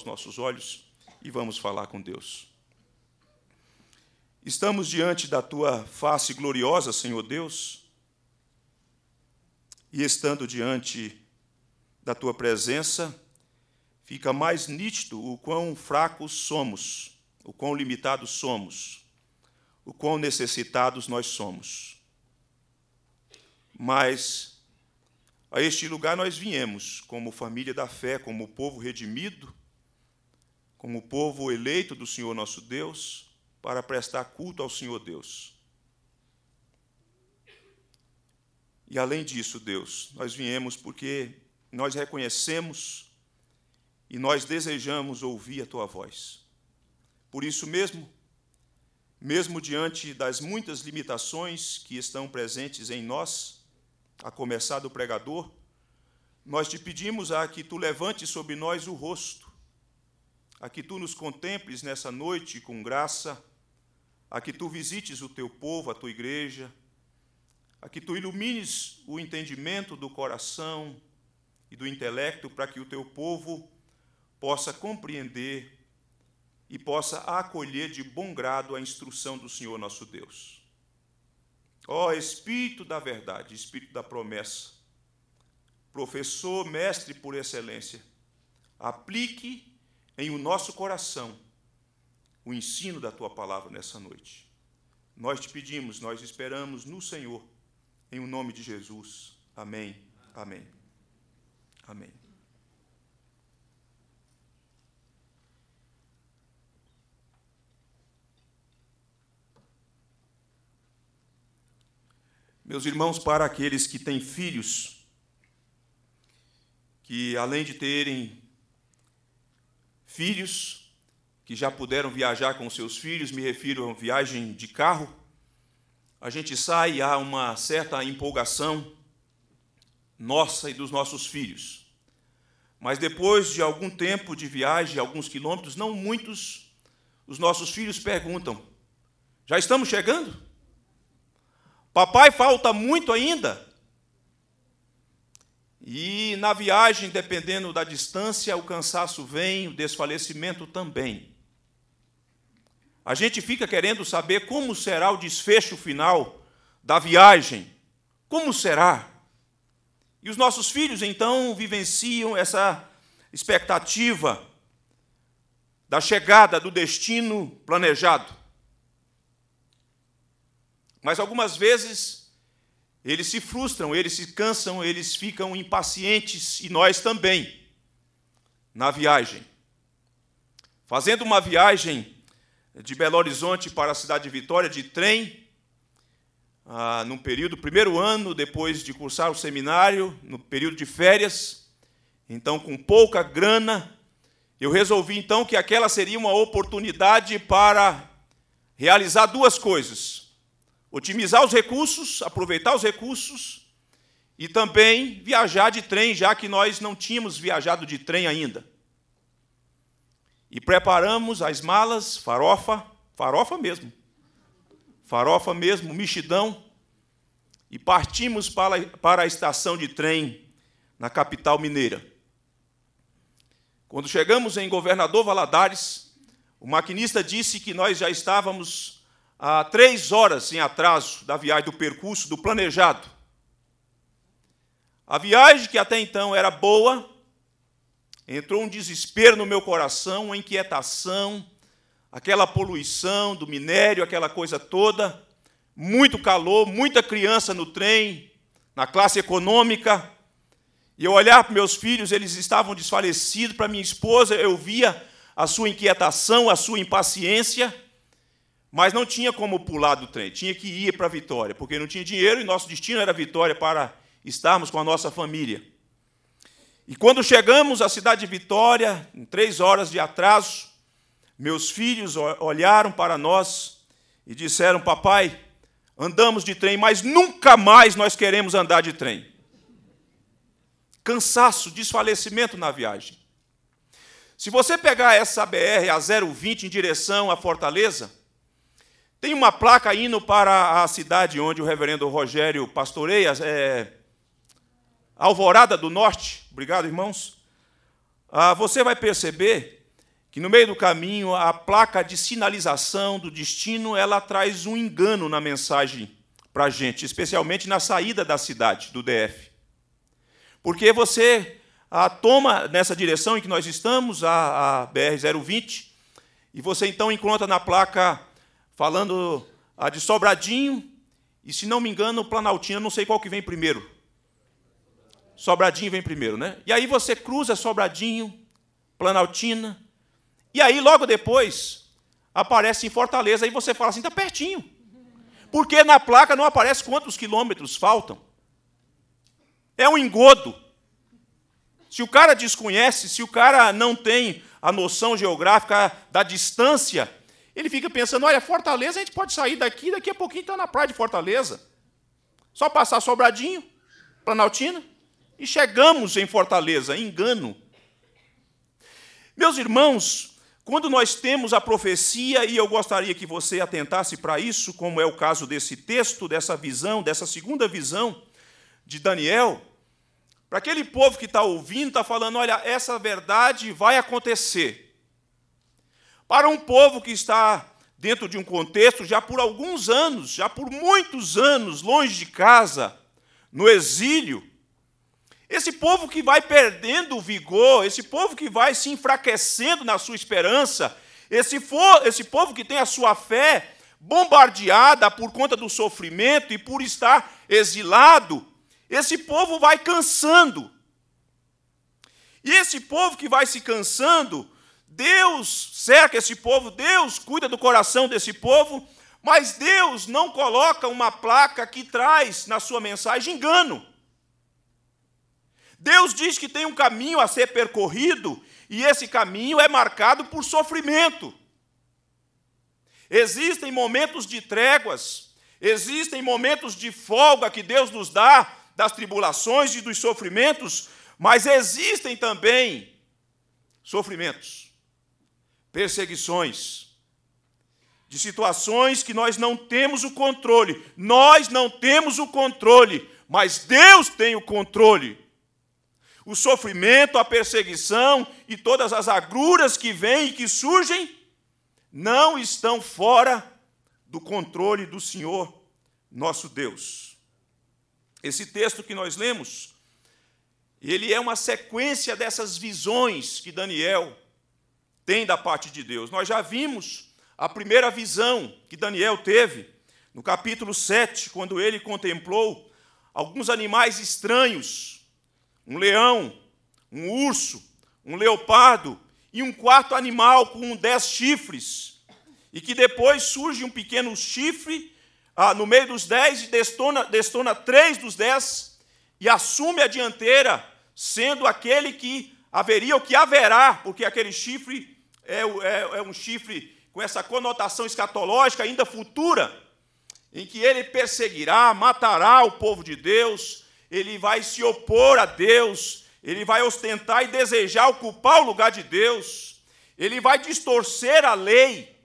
os nossos olhos e vamos falar com Deus. Estamos diante da tua face gloriosa, Senhor Deus, e estando diante da tua presença, fica mais nítido o quão fracos somos, o quão limitados somos, o quão necessitados nós somos. Mas a este lugar nós viemos como família da fé, como povo redimido, como povo eleito do Senhor nosso Deus, para prestar culto ao Senhor Deus. E além disso, Deus, nós viemos porque nós reconhecemos e nós desejamos ouvir a tua voz. Por isso mesmo, mesmo diante das muitas limitações que estão presentes em nós, a começar do pregador, nós te pedimos a que tu levantes sobre nós o rosto a que tu nos contemples nessa noite com graça, a que tu visites o teu povo, a tua igreja, a que tu ilumines o entendimento do coração e do intelecto para que o teu povo possa compreender e possa acolher de bom grado a instrução do Senhor nosso Deus. Ó Espírito da verdade, Espírito da promessa, professor, mestre por excelência, aplique em o nosso coração o ensino da tua palavra nessa noite. Nós te pedimos, nós esperamos no Senhor, em o nome de Jesus. Amém. Amém. Amém. Meus irmãos, para aqueles que têm filhos, que além de terem filhos que já puderam viajar com seus filhos, me refiro a viagem de carro. A gente sai, há uma certa empolgação nossa e dos nossos filhos. Mas depois de algum tempo de viagem, alguns quilômetros, não muitos, os nossos filhos perguntam: Já estamos chegando? Papai, falta muito ainda? E na viagem, dependendo da distância, o cansaço vem, o desfalecimento também. A gente fica querendo saber como será o desfecho final da viagem. Como será? E os nossos filhos então vivenciam essa expectativa da chegada do destino planejado. Mas algumas vezes eles se frustram, eles se cansam, eles ficam impacientes e nós também na viagem. Fazendo uma viagem de Belo Horizonte para a cidade de Vitória de trem, ah, num período, primeiro ano depois de cursar o seminário, no período de férias, então com pouca grana, eu resolvi então que aquela seria uma oportunidade para realizar duas coisas otimizar os recursos, aproveitar os recursos e também viajar de trem, já que nós não tínhamos viajado de trem ainda. E preparamos as malas, farofa, farofa mesmo, farofa mesmo, mexidão, e partimos para, para a estação de trem na capital mineira. Quando chegamos em Governador Valadares, o maquinista disse que nós já estávamos a três horas em atraso da viagem, do percurso, do planejado. A viagem, que até então era boa, entrou um desespero no meu coração, uma inquietação, aquela poluição do minério, aquela coisa toda, muito calor, muita criança no trem, na classe econômica. E eu olhar para meus filhos, eles estavam desfalecidos, para minha esposa, eu via a sua inquietação, a sua impaciência. Mas não tinha como pular do trem, tinha que ir para a Vitória, porque não tinha dinheiro e nosso destino era Vitória para estarmos com a nossa família. E quando chegamos à cidade de Vitória, em três horas de atraso, meus filhos olharam para nós e disseram: Papai, andamos de trem, mas nunca mais nós queremos andar de trem. Cansaço, desfalecimento na viagem. Se você pegar essa BR a 020 em direção à Fortaleza, tem uma placa indo para a cidade onde o reverendo Rogério pastoreia, é, Alvorada do Norte. Obrigado, irmãos. Ah, você vai perceber que no meio do caminho a placa de sinalização do destino ela traz um engano na mensagem para a gente, especialmente na saída da cidade, do DF. Porque você ah, toma nessa direção em que nós estamos, a, a BR-020, e você então encontra na placa falando a ah, de Sobradinho, e se não me engano, Planaltina, não sei qual que vem primeiro. Sobradinho vem primeiro, né? E aí você cruza Sobradinho, Planaltina, e aí logo depois aparece em Fortaleza, e você fala assim, está pertinho. Porque na placa não aparece quantos quilômetros faltam. É um engodo. Se o cara desconhece, se o cara não tem a noção geográfica da distância ele fica pensando: olha, Fortaleza, a gente pode sair daqui, daqui a pouquinho está na praia de Fortaleza. Só passar Sobradinho, Planaltina, e chegamos em Fortaleza. Engano. Meus irmãos, quando nós temos a profecia, e eu gostaria que você atentasse para isso, como é o caso desse texto, dessa visão, dessa segunda visão de Daniel, para aquele povo que está ouvindo, está falando: olha, essa verdade vai acontecer para um povo que está dentro de um contexto já por alguns anos, já por muitos anos, longe de casa, no exílio. Esse povo que vai perdendo o vigor, esse povo que vai se enfraquecendo na sua esperança, esse, for, esse povo que tem a sua fé bombardeada por conta do sofrimento e por estar exilado, esse povo vai cansando. E esse povo que vai se cansando, Deus cerca esse povo, Deus cuida do coração desse povo, mas Deus não coloca uma placa que traz na sua mensagem engano. Deus diz que tem um caminho a ser percorrido e esse caminho é marcado por sofrimento. Existem momentos de tréguas, existem momentos de folga que Deus nos dá das tribulações e dos sofrimentos, mas existem também sofrimentos perseguições, de situações que nós não temos o controle. Nós não temos o controle, mas Deus tem o controle. O sofrimento, a perseguição e todas as agruras que vêm e que surgem não estão fora do controle do Senhor nosso Deus. Esse texto que nós lemos, ele é uma sequência dessas visões que Daniel tem da parte de Deus. Nós já vimos a primeira visão que Daniel teve, no capítulo 7, quando ele contemplou alguns animais estranhos: um leão, um urso, um leopardo e um quarto animal com dez chifres. E que depois surge um pequeno chifre ah, no meio dos dez e destona, destona três dos dez e assume a dianteira, sendo aquele que haveria ou que haverá, porque aquele chifre é, é, é um chifre com essa conotação escatológica ainda futura, em que ele perseguirá, matará o povo de Deus, ele vai se opor a Deus, ele vai ostentar e desejar ocupar o lugar de Deus, ele vai distorcer a lei.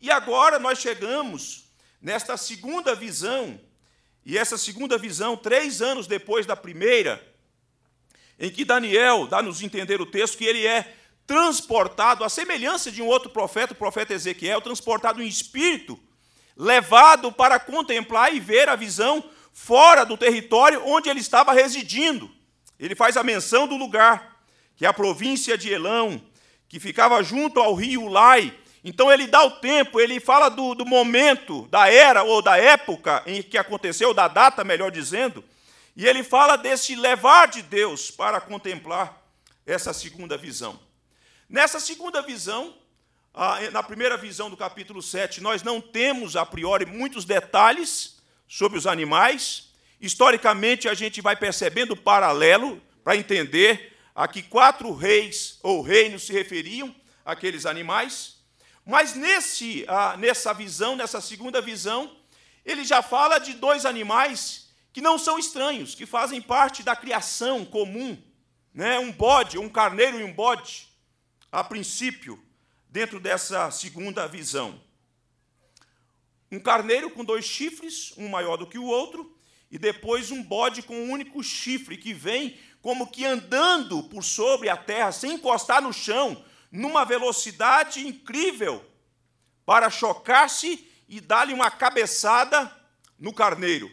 E agora nós chegamos nesta segunda visão, e essa segunda visão, três anos depois da primeira, em que Daniel dá-nos entender o texto que ele é transportado, à semelhança de um outro profeta, o profeta Ezequiel, transportado em espírito, levado para contemplar e ver a visão fora do território onde ele estava residindo. Ele faz a menção do lugar, que é a província de Elão, que ficava junto ao rio Lai. Então ele dá o tempo, ele fala do, do momento, da era ou da época em que aconteceu, da data, melhor dizendo, e ele fala desse levar de Deus para contemplar essa segunda visão. Nessa segunda visão, na primeira visão do capítulo 7, nós não temos a priori muitos detalhes sobre os animais. Historicamente, a gente vai percebendo o paralelo para entender a que quatro reis ou reinos se referiam aqueles animais. Mas nesse, nessa visão, nessa segunda visão, ele já fala de dois animais que não são estranhos, que fazem parte da criação comum, né? um bode, um carneiro e um bode a princípio, dentro dessa segunda visão. Um carneiro com dois chifres, um maior do que o outro, e depois um bode com um único chifre, que vem como que andando por sobre a terra, sem encostar no chão, numa velocidade incrível, para chocar-se e dar-lhe uma cabeçada no carneiro,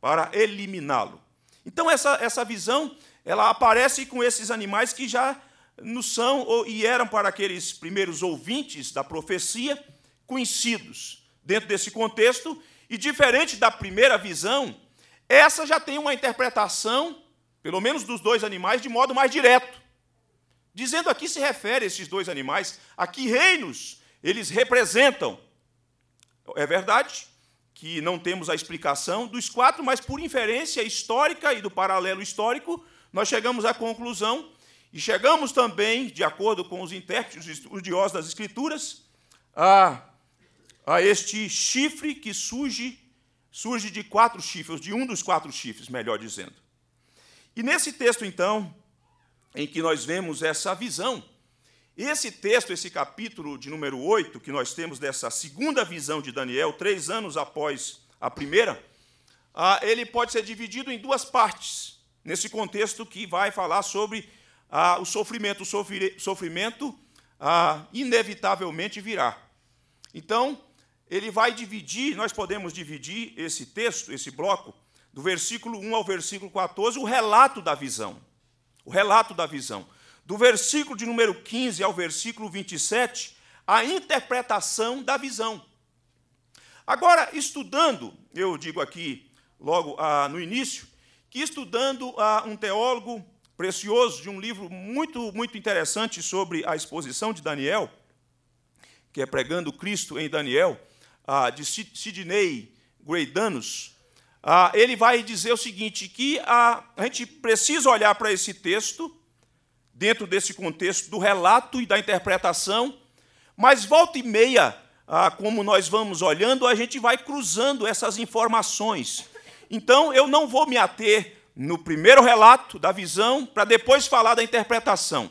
para eliminá-lo. Então, essa, essa visão ela aparece com esses animais que já não são ou, e eram para aqueles primeiros ouvintes da profecia conhecidos dentro desse contexto, e diferente da primeira visão, essa já tem uma interpretação, pelo menos dos dois animais, de modo mais direto. Dizendo a que se refere esses dois animais, a que reinos eles representam. É verdade que não temos a explicação dos quatro, mas por inferência histórica e do paralelo histórico, nós chegamos à conclusão e chegamos também, de acordo com os intérpretes, os estudiosos das Escrituras, a, a este chifre que surge, surge de quatro chifres, de um dos quatro chifres, melhor dizendo. E nesse texto, então, em que nós vemos essa visão, esse texto, esse capítulo de número 8, que nós temos dessa segunda visão de Daniel, três anos após a primeira, ah, ele pode ser dividido em duas partes, nesse contexto que vai falar sobre ah, o sofrimento, o sofrimento ah, inevitavelmente virá. Então, ele vai dividir, nós podemos dividir esse texto, esse bloco, do versículo 1 ao versículo 14, o relato da visão. O relato da visão. Do versículo de número 15 ao versículo 27, a interpretação da visão. Agora, estudando, eu digo aqui logo ah, no início, que estudando ah, um teólogo precioso de um livro muito, muito interessante sobre a exposição de Daniel, que é Pregando Cristo em Daniel, de Sidney Greidanos, ele vai dizer o seguinte, que a, a gente precisa olhar para esse texto, dentro desse contexto do relato e da interpretação, mas volta e meia, como nós vamos olhando, a gente vai cruzando essas informações. Então, eu não vou me ater no primeiro relato da visão, para depois falar da interpretação.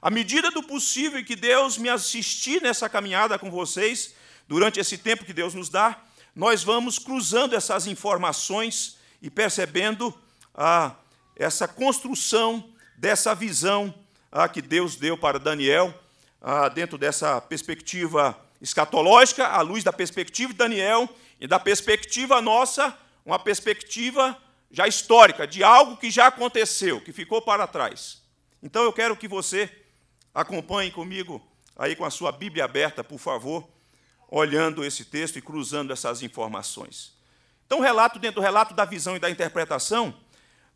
À medida do possível que Deus me assistir nessa caminhada com vocês, durante esse tempo que Deus nos dá, nós vamos cruzando essas informações e percebendo ah, essa construção dessa visão ah, que Deus deu para Daniel, ah, dentro dessa perspectiva escatológica, à luz da perspectiva de Daniel e da perspectiva nossa, uma perspectiva já histórica, de algo que já aconteceu, que ficou para trás. Então eu quero que você acompanhe comigo aí com a sua Bíblia aberta, por favor, olhando esse texto e cruzando essas informações. Então, relato dentro do relato da visão e da interpretação,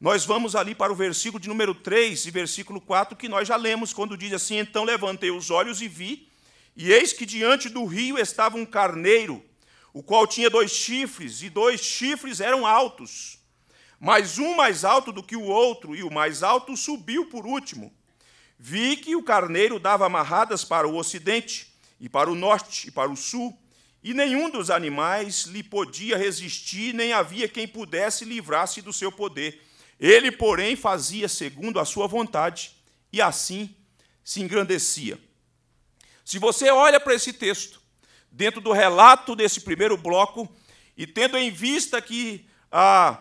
nós vamos ali para o versículo de número 3 e versículo 4 que nós já lemos quando diz assim: "Então levantei os olhos e vi, e eis que diante do rio estava um carneiro, o qual tinha dois chifres, e dois chifres eram altos mas um mais alto do que o outro, e o mais alto subiu por último. Vi que o carneiro dava amarradas para o ocidente, e para o norte, e para o sul, e nenhum dos animais lhe podia resistir, nem havia quem pudesse livrar-se do seu poder. Ele, porém, fazia segundo a sua vontade, e assim se engrandecia. Se você olha para esse texto, dentro do relato desse primeiro bloco, e tendo em vista que a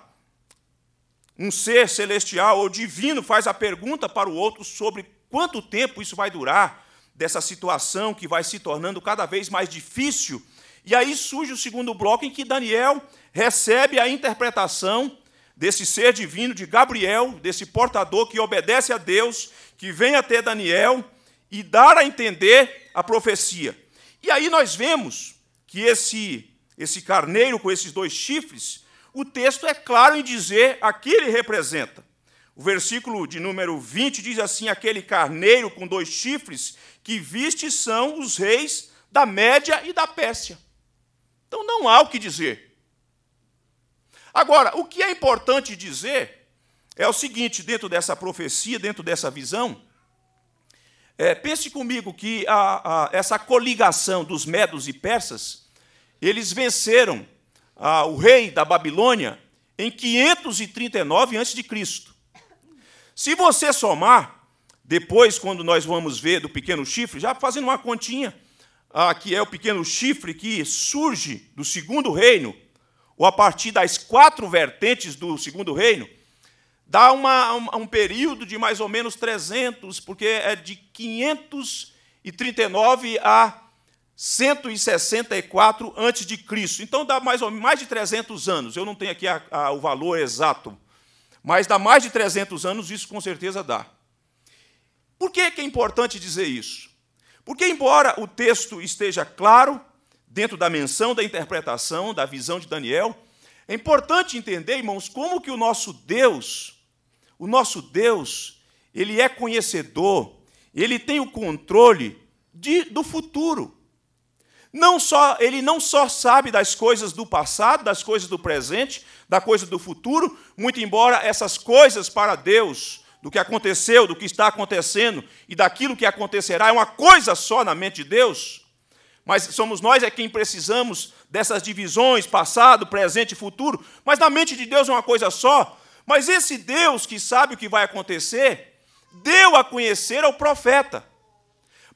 um ser celestial ou divino faz a pergunta para o outro sobre quanto tempo isso vai durar, dessa situação que vai se tornando cada vez mais difícil. E aí surge o segundo bloco em que Daniel recebe a interpretação desse ser divino de Gabriel, desse portador que obedece a Deus, que vem até Daniel e dar a entender a profecia. E aí nós vemos que esse esse carneiro com esses dois chifres o texto é claro em dizer a que ele representa. O versículo de número 20 diz assim: Aquele carneiro com dois chifres que viste são os reis da Média e da Pérsia. Então não há o que dizer. Agora, o que é importante dizer é o seguinte: dentro dessa profecia, dentro dessa visão, é, pense comigo que a, a, essa coligação dos medos e persas, eles venceram ah, o rei da Babilônia em 539 a.C. Se você somar, depois, quando nós vamos ver do pequeno chifre, já fazendo uma continha, ah, que é o pequeno chifre que surge do segundo reino, ou a partir das quatro vertentes do segundo reino, dá uma, um, um, período de mais ou menos 300, porque é de 539 a 164 a.C. Então dá mais ou mais de 300 anos. Eu não tenho aqui a, a, o valor exato, mas dá mais de 300 anos, isso com certeza dá. Por que, que é importante dizer isso? Porque, embora o texto esteja claro, dentro da menção, da interpretação, da visão de Daniel, é importante entender, irmãos, como que o nosso Deus, o nosso Deus, ele é conhecedor, ele tem o controle de, do futuro. Não só ele não só sabe das coisas do passado, das coisas do presente, da coisa do futuro, muito embora essas coisas para Deus, do que aconteceu, do que está acontecendo e daquilo que acontecerá é uma coisa só na mente de Deus. Mas somos nós é quem precisamos dessas divisões, passado, presente e futuro. Mas na mente de Deus é uma coisa só. Mas esse Deus que sabe o que vai acontecer, deu a conhecer ao profeta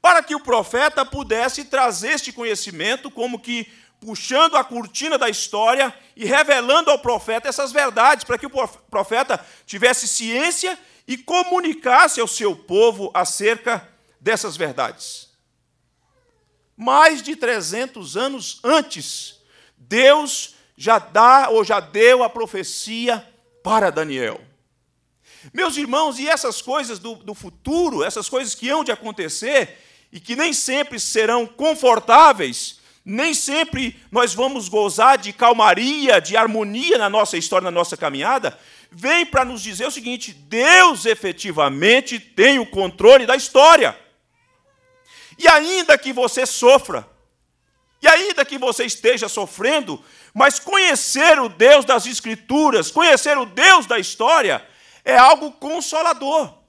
para que o profeta pudesse trazer este conhecimento, como que puxando a cortina da história e revelando ao profeta essas verdades, para que o profeta tivesse ciência e comunicasse ao seu povo acerca dessas verdades. Mais de 300 anos antes, Deus já dá ou já deu a profecia para Daniel. Meus irmãos, e essas coisas do, do futuro, essas coisas que hão de acontecer, e que nem sempre serão confortáveis, nem sempre nós vamos gozar de calmaria, de harmonia na nossa história, na nossa caminhada, vem para nos dizer o seguinte: Deus efetivamente tem o controle da história. E ainda que você sofra, e ainda que você esteja sofrendo, mas conhecer o Deus das Escrituras, conhecer o Deus da história, é algo consolador.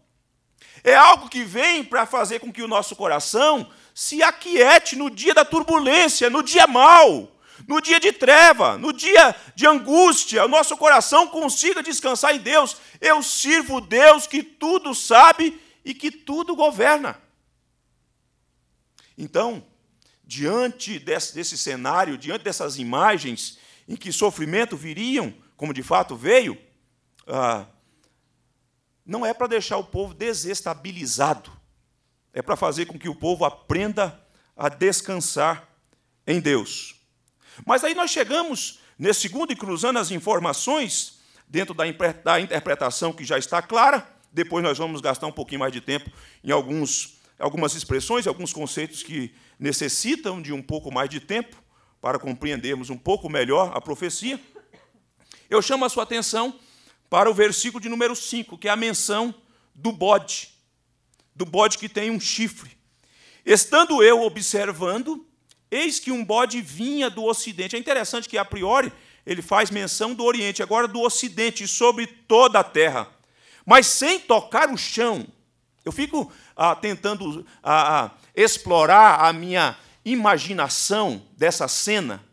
É algo que vem para fazer com que o nosso coração se aquiete no dia da turbulência, no dia mau, no dia de treva, no dia de angústia, o nosso coração consiga descansar em Deus. Eu sirvo Deus que tudo sabe e que tudo governa. Então, diante desse, desse cenário, diante dessas imagens em que sofrimento viriam, como de fato veio, ah, não é para deixar o povo desestabilizado, é para fazer com que o povo aprenda a descansar em Deus. Mas aí nós chegamos, nesse segundo, e cruzando as informações, dentro da, da interpretação que já está clara, depois nós vamos gastar um pouquinho mais de tempo em alguns, algumas expressões, alguns conceitos que necessitam de um pouco mais de tempo para compreendermos um pouco melhor a profecia. Eu chamo a sua atenção para o versículo de número 5, que é a menção do bode, do bode que tem um chifre. Estando eu observando, eis que um bode vinha do ocidente. É interessante que, a priori, ele faz menção do Oriente, agora do Ocidente, sobre toda a terra, mas sem tocar o chão. Eu fico ah, tentando ah, ah explorar a minha imaginação dessa cena,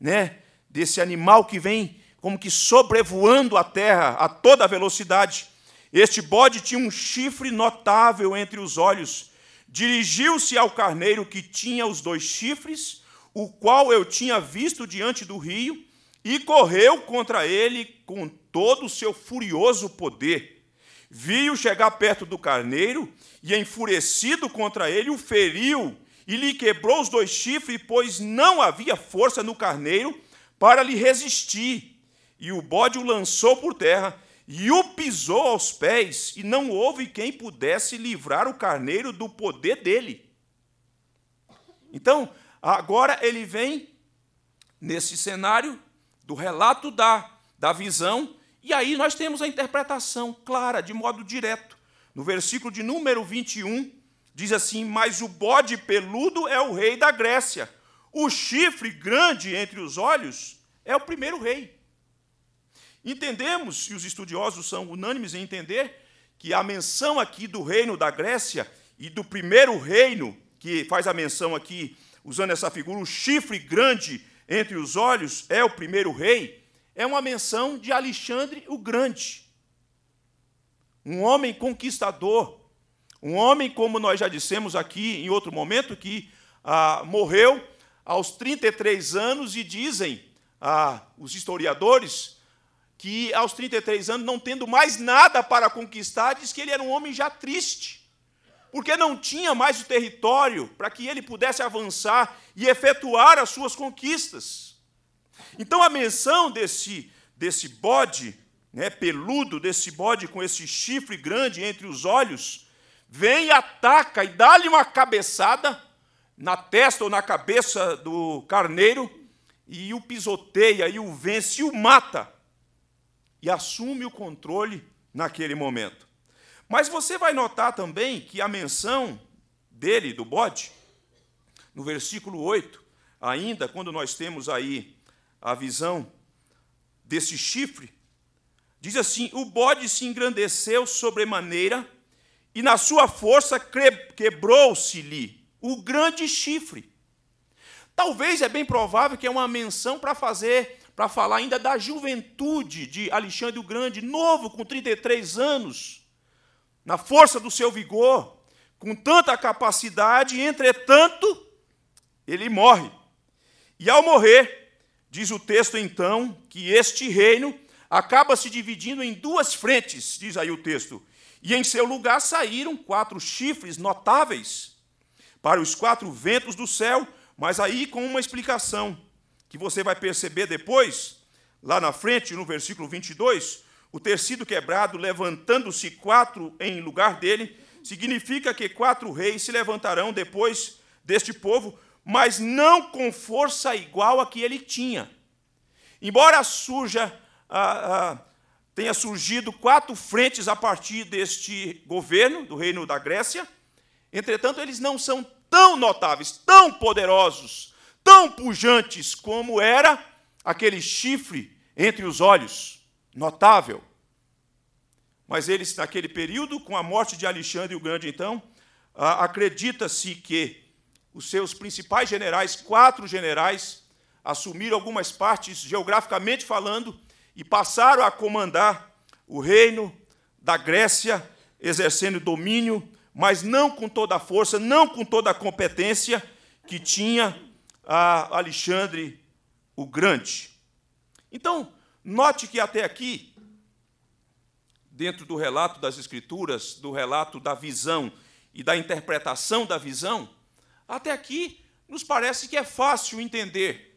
né? desse animal que vem como que sobrevoando a terra a toda velocidade. Este bode tinha um chifre notável entre os olhos. Dirigiu-se ao carneiro que tinha os dois chifres, o qual eu tinha visto diante do rio, e correu contra ele com todo o seu furioso poder. Viu chegar perto do carneiro e, enfurecido contra ele, o feriu e lhe quebrou os dois chifres, pois não havia força no carneiro para lhe resistir. E o bode o lançou por terra e o pisou aos pés, e não houve quem pudesse livrar o carneiro do poder dele. Então, agora ele vem nesse cenário do relato da, da visão, e aí nós temos a interpretação clara, de modo direto. No versículo de número 21, diz assim: Mas o bode peludo é o rei da Grécia, o chifre grande entre os olhos é o primeiro rei. Entendemos, e os estudiosos são unânimes em entender, que a menção aqui do reino da Grécia e do primeiro reino, que faz a menção aqui, usando essa figura, o chifre grande entre os olhos, é o primeiro rei, é uma menção de Alexandre o Grande. Um homem conquistador, um homem, como nós já dissemos aqui em outro momento, que ah, morreu aos 33 anos, e dizem ah, os historiadores que aos 33 anos, não tendo mais nada para conquistar, diz que ele era um homem já triste, porque não tinha mais o território para que ele pudesse avançar e efetuar as suas conquistas. Então a menção desse, desse bode né, peludo, desse bode com esse chifre grande entre os olhos, vem e ataca e dá-lhe uma cabeçada na testa ou na cabeça do carneiro, e o pisoteia, e o vence, e o mata e assume o controle naquele momento. Mas você vai notar também que a menção dele, do bode, no versículo 8, ainda quando nós temos aí a visão desse chifre, diz assim: O bode se engrandeceu sobremaneira e na sua força quebrou-se-lhe o grande chifre. Talvez é bem provável que é uma menção para fazer para falar ainda da juventude de Alexandre o Grande, novo, com 33 anos, na força do seu vigor, com tanta capacidade, entretanto, ele morre. E ao morrer, diz o texto então, que este reino acaba se dividindo em duas frentes, diz aí o texto. E em seu lugar saíram quatro chifres notáveis para os quatro ventos do céu, mas aí com uma explicação que você vai perceber depois, lá na frente, no versículo 22, o sido quebrado, levantando-se quatro em lugar dele, significa que quatro reis se levantarão depois deste povo, mas não com força igual a que ele tinha. Embora surja, ah, ah, tenha surgido quatro frentes a partir deste governo do reino da Grécia, entretanto, eles não são tão notáveis, tão poderosos, tão pujantes como era aquele chifre entre os olhos, notável. Mas eles, naquele período, com a morte de Alexandre o Grande, então, acredita-se que os seus principais generais, quatro generais, assumiram algumas partes, geograficamente falando, e passaram a comandar o reino da Grécia, exercendo domínio, mas não com toda a força, não com toda a competência que tinha a Alexandre o Grande. Então, note que até aqui, dentro do relato das Escrituras, do relato da visão e da interpretação da visão, até aqui nos parece que é fácil entender.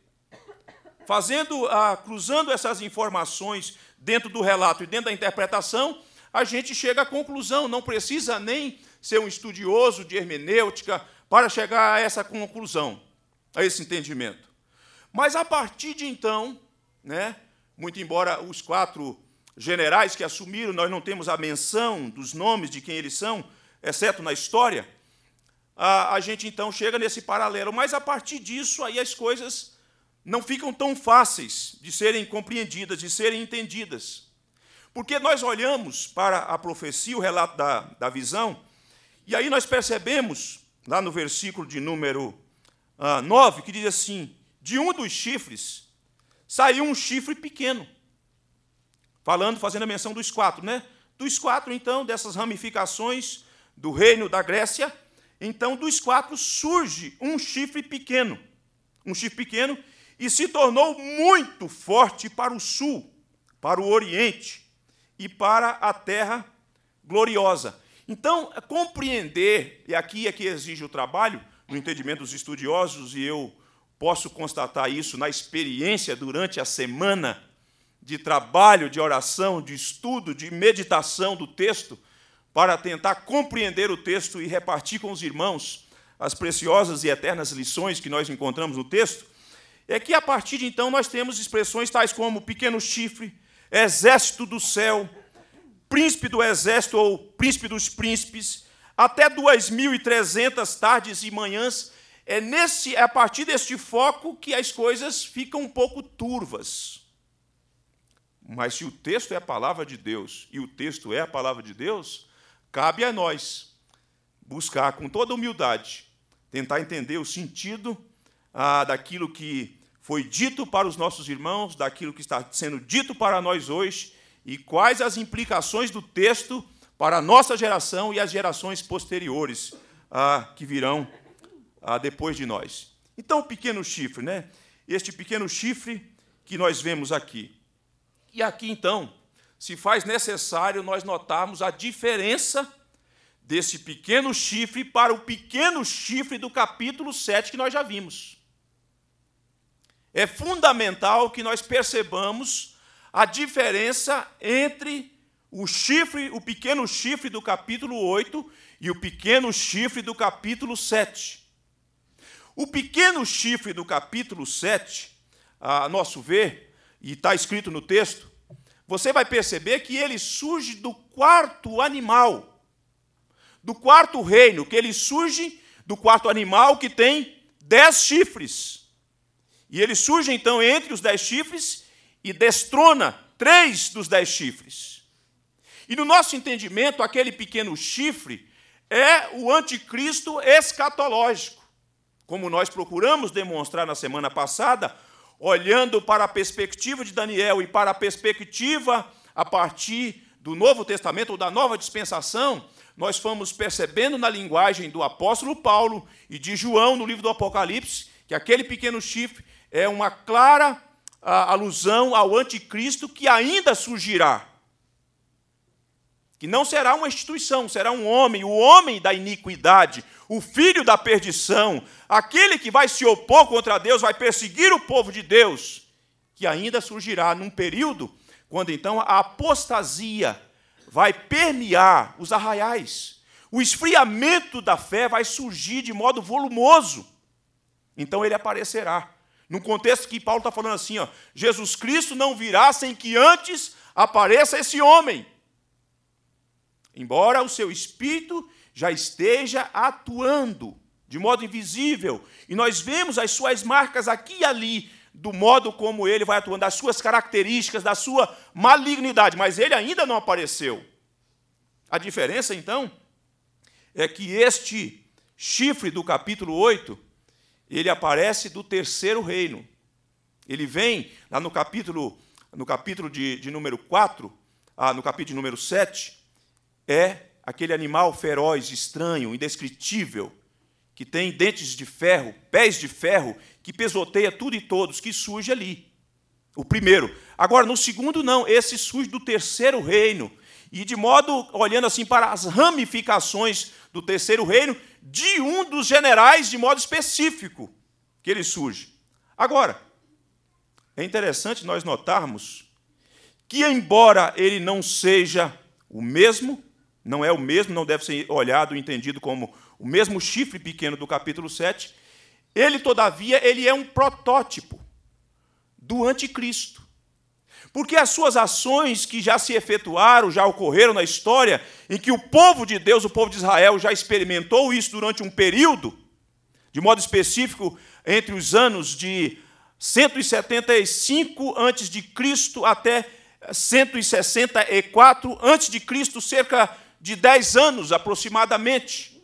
Fazendo, ah, cruzando essas informações dentro do relato e dentro da interpretação, a gente chega à conclusão. Não precisa nem ser um estudioso de hermenêutica para chegar a essa conclusão a esse entendimento. Mas a partir de então, né, muito embora os quatro generais que assumiram, nós não temos a menção dos nomes de quem eles são, exceto na história, a, a gente então chega nesse paralelo. Mas a partir disso, aí as coisas não ficam tão fáceis de serem compreendidas, de serem entendidas. Porque nós olhamos para a profecia, o relato da, da visão, e aí nós percebemos, lá no versículo de número 9, ah, que diz assim: De um dos chifres saiu um chifre pequeno. Falando, fazendo a menção dos quatro, né? Dos quatro, então, dessas ramificações do reino da Grécia, então, dos quatro surge um chifre pequeno. Um chifre pequeno e se tornou muito forte para o sul, para o oriente e para a terra gloriosa. Então, compreender, e aqui é que exige o trabalho, no entendimento dos estudiosos, e eu posso constatar isso na experiência durante a semana de trabalho, de oração, de estudo, de meditação do texto, para tentar compreender o texto e repartir com os irmãos as preciosas e eternas lições que nós encontramos no texto, é que a partir de então nós temos expressões tais como pequeno chifre, exército do céu, príncipe do exército ou príncipe dos príncipes, até 2.300 tardes e manhãs. É, nesse, é a partir deste foco que as coisas ficam um pouco turvas. Mas se o texto é a palavra de Deus e o texto é a palavra de Deus, cabe a nós buscar com toda humildade, tentar entender o sentido ah, daquilo que foi dito para os nossos irmãos, daquilo que está sendo dito para nós hoje e quais as implicações do texto para a nossa geração e as gerações posteriores ah, que virão ah, depois de nós. Então, o pequeno chifre, né? Este pequeno chifre que nós vemos aqui. E aqui, então, se faz necessário nós notarmos a diferença desse pequeno chifre para o pequeno chifre do capítulo 7 que nós já vimos. É fundamental que nós percebamos a diferença entre o chifre, o pequeno chifre do capítulo 8 e o pequeno chifre do capítulo 7. O pequeno chifre do capítulo 7, a nosso ver, e está escrito no texto, você vai perceber que ele surge do quarto animal, do quarto reino, que ele surge do quarto animal que tem dez chifres. E ele surge então entre os dez chifres e destrona três dos dez chifres. E no nosso entendimento, aquele pequeno chifre é o anticristo escatológico. Como nós procuramos demonstrar na semana passada, olhando para a perspectiva de Daniel e para a perspectiva a partir do Novo Testamento ou da nova dispensação, nós fomos percebendo na linguagem do apóstolo Paulo e de João no livro do Apocalipse que aquele pequeno chifre é uma clara ah, alusão ao anticristo que ainda surgirá que não será uma instituição, será um homem, o homem da iniquidade, o filho da perdição, aquele que vai se opor contra Deus, vai perseguir o povo de Deus, que ainda surgirá num período quando então a apostasia vai permear os arraiais. O esfriamento da fé vai surgir de modo volumoso. Então ele aparecerá. No contexto que Paulo está falando assim, ó, Jesus Cristo não virá sem que antes apareça esse homem Embora o seu espírito já esteja atuando de modo invisível, e nós vemos as suas marcas aqui e ali, do modo como ele vai atuando, das suas características, da sua malignidade, mas ele ainda não apareceu. A diferença, então, é que este chifre do capítulo 8, ele aparece do terceiro reino. Ele vem lá no capítulo, no capítulo de, de número 4, ah, no capítulo de número 7, é aquele animal feroz, estranho, indescritível, que tem dentes de ferro, pés de ferro, que pesoteia tudo e todos, que surge ali. O primeiro. Agora, no segundo, não, esse surge do terceiro reino. E de modo, olhando assim para as ramificações do terceiro reino, de um dos generais, de modo específico, que ele surge. Agora, é interessante nós notarmos que, embora ele não seja o mesmo, não é o mesmo, não deve ser olhado e entendido como o mesmo chifre pequeno do capítulo 7. Ele, todavia, ele é um protótipo do anticristo. Porque as suas ações que já se efetuaram, já ocorreram na história, em que o povo de Deus, o povo de Israel, já experimentou isso durante um período, de modo específico, entre os anos de 175 antes de Cristo até 164 antes de Cristo, cerca de 10 anos aproximadamente.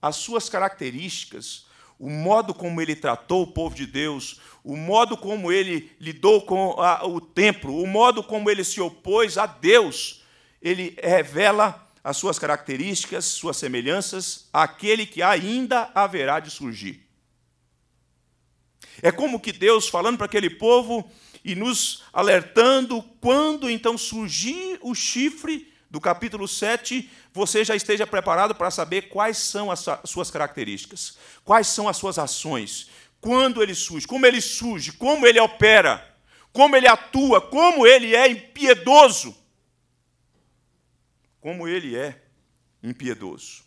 As suas características, o modo como ele tratou o povo de Deus, o modo como ele lidou com a, o templo, o modo como ele se opôs a Deus, ele revela as suas características, suas semelhanças, àquele que ainda haverá de surgir. É como que Deus falando para aquele povo e nos alertando quando então surgir o chifre do capítulo 7, você já esteja preparado para saber quais são as suas características, quais são as suas ações, quando ele surge, como ele surge, como ele opera, como ele atua, como ele é impiedoso. Como ele é impiedoso.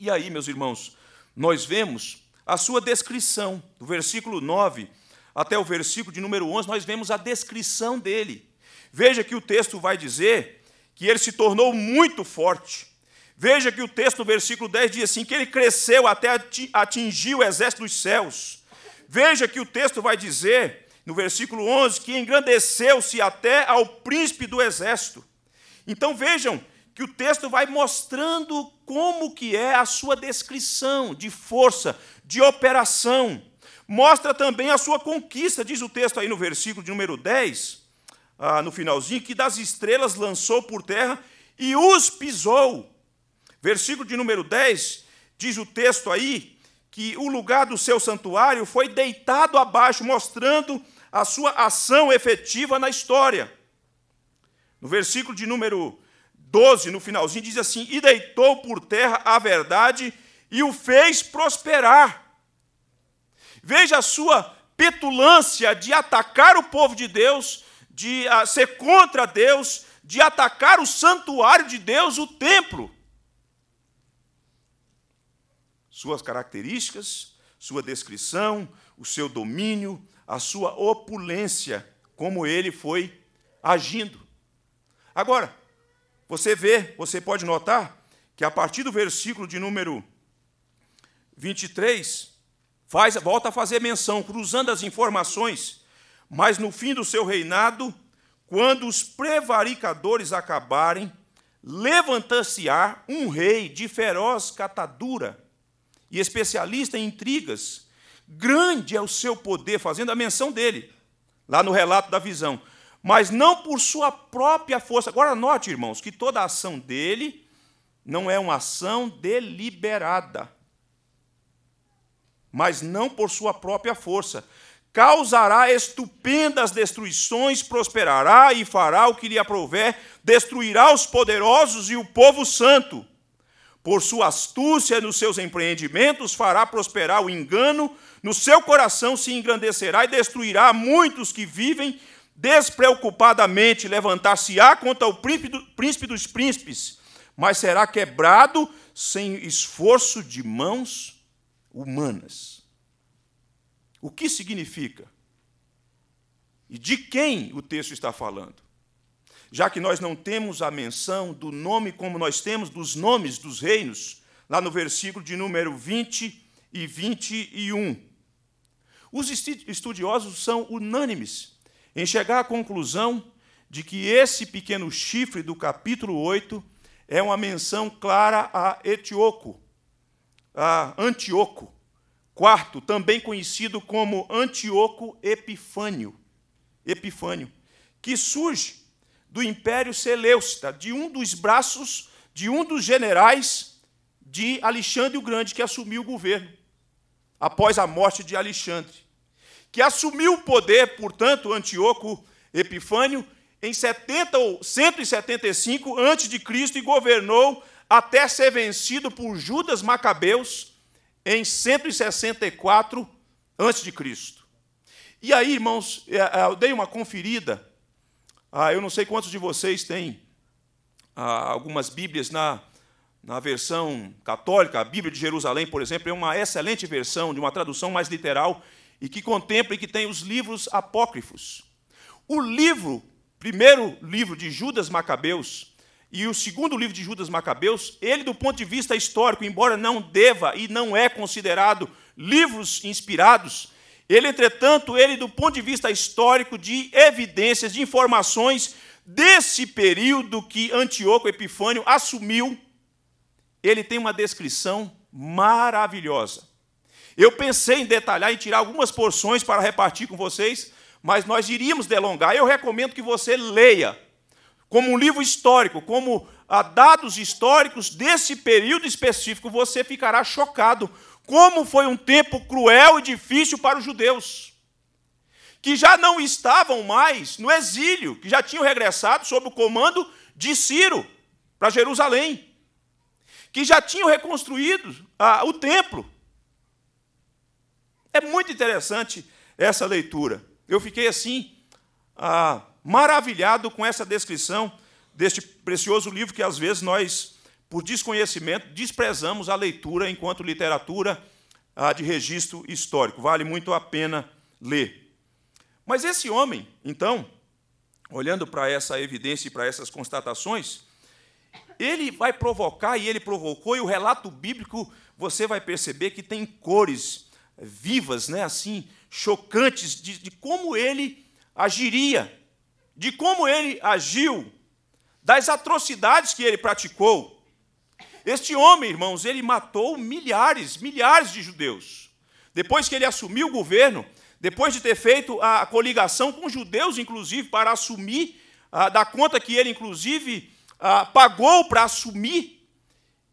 E aí, meus irmãos, nós vemos a sua descrição, do versículo 9 até o versículo de número 11, nós vemos a descrição dele. Veja que o texto vai dizer que ele se tornou muito forte. Veja que o texto no versículo 10 diz assim: que ele cresceu até atingir o exército dos céus. Veja que o texto vai dizer, no versículo 11, que engrandeceu-se até ao príncipe do exército. Então vejam que o texto vai mostrando como que é a sua descrição de força, de operação. Mostra também a sua conquista, diz o texto aí no versículo de número 10, ah, no finalzinho, que das estrelas lançou por terra e os pisou. Versículo de número 10, diz o texto aí que o lugar do seu santuário foi deitado abaixo, mostrando a sua ação efetiva na história. No versículo de número 12, no finalzinho, diz assim: E deitou por terra a verdade e o fez prosperar. Veja a sua petulância de atacar o povo de Deus, de ah, ser contra Deus, de atacar o santuário de Deus, o templo. Suas características, sua descrição, o seu domínio, a sua opulência, como ele foi agindo. Agora, você vê, você pode notar que a partir do versículo de número 23, faz, volta a fazer menção, cruzando as informações mas no fim do seu reinado, quando os prevaricadores acabarem, levantar-se-á um rei de feroz catadura e especialista em intrigas. Grande é o seu poder, fazendo a menção dele, lá no relato da visão. Mas não por sua própria força. Agora, note, irmãos, que toda a ação dele não é uma ação deliberada. Mas não por sua própria força, causará estupendas destruições, prosperará e fará o que lhe aprouver, destruirá os poderosos e o povo santo. Por sua astúcia nos seus empreendimentos, fará prosperar o engano, no seu coração se engrandecerá e destruirá muitos que vivem despreocupadamente, levantar-se-á contra o príncipe, do, príncipe dos príncipes, mas será quebrado sem esforço de mãos humanas. O que significa? E de quem o texto está falando? Já que nós não temos a menção do nome como nós temos dos nomes dos reinos, lá no versículo de número 20 e 21. Os estudiosos são unânimes em chegar à conclusão de que esse pequeno chifre do capítulo 8 é uma menção clara a Etioco, a Antíoco, Quarto, também conhecido como Antíoco Epifânio, Epifânio, que surge do Império Seleucida, de um dos braços de um dos generais de Alexandre o Grande que assumiu o governo após a morte de Alexandre, que assumiu o poder, portanto, Antíoco Epifânio em 70 ou 175 a.C. e governou até ser vencido por Judas Macabeus em 164 a.C. E aí, irmãos, é, é, eu dei uma conferida. Ah, eu não sei quantos de vocês têm ah, algumas Bíblias na, na versão católica. A Bíblia de Jerusalém, por exemplo, é uma excelente versão de uma tradução mais literal e que contempla e que tem os livros apócrifos. O livro, primeiro livro de Judas Macabeus, e o segundo livro de Judas Macabeus, ele, do ponto de vista histórico, embora não deva e não é considerado livros inspirados, ele, entretanto, ele, do ponto de vista histórico, de evidências, de informações desse período que Antíoco Epifânio assumiu, ele tem uma descrição maravilhosa. Eu pensei em detalhar e tirar algumas porções para repartir com vocês, mas nós iríamos delongar. Eu recomendo que você leia como um livro histórico, como ah, dados históricos desse período específico, você ficará chocado como foi um tempo cruel e difícil para os judeus, que já não estavam mais no exílio, que já tinham regressado sob o comando de Ciro para Jerusalém, que já tinham reconstruído ah, o templo. É muito interessante essa leitura. Eu fiquei assim, ah, maravilhado com essa descrição deste precioso livro que às vezes nós, por desconhecimento, desprezamos a leitura enquanto literatura ah, de registro histórico. Vale muito a pena ler. Mas esse homem, então, olhando para essa evidência e para essas constatações, ele vai provocar e ele provocou, e o relato bíblico você vai perceber que tem cores vivas, né, assim, chocantes de, de como ele agiria de como ele agiu, das atrocidades que ele praticou. Este homem, irmãos, ele matou milhares, milhares de judeus. Depois que ele assumiu o governo, depois de ter feito a coligação com judeus, inclusive, para assumir, ah, da conta que ele, inclusive, ah, pagou para assumir,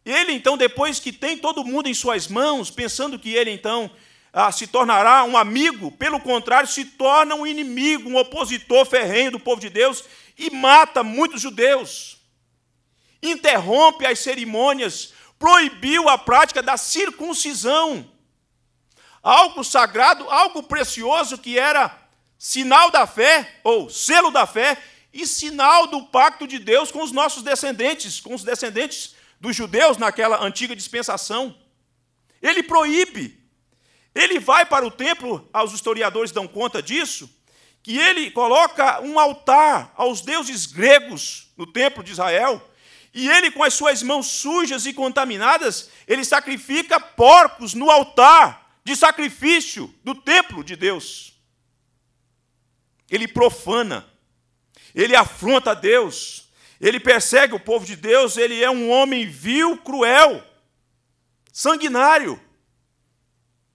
ele, então, depois que tem todo mundo em suas mãos, pensando que ele, então, ah, se tornará um amigo, pelo contrário, se torna um inimigo, um opositor ferrenho do povo de Deus e mata muitos judeus. Interrompe as cerimônias, proibiu a prática da circuncisão. Algo sagrado, algo precioso que era sinal da fé, ou selo da fé, e sinal do pacto de Deus com os nossos descendentes, com os descendentes dos judeus naquela antiga dispensação. Ele proíbe ele vai para o templo, os historiadores dão conta disso, que ele coloca um altar aos deuses gregos no templo de Israel, e ele, com as suas mãos sujas e contaminadas, ele sacrifica porcos no altar de sacrifício do templo de Deus. Ele profana, ele afronta Deus, ele persegue o povo de Deus, ele é um homem vil, cruel, sanguinário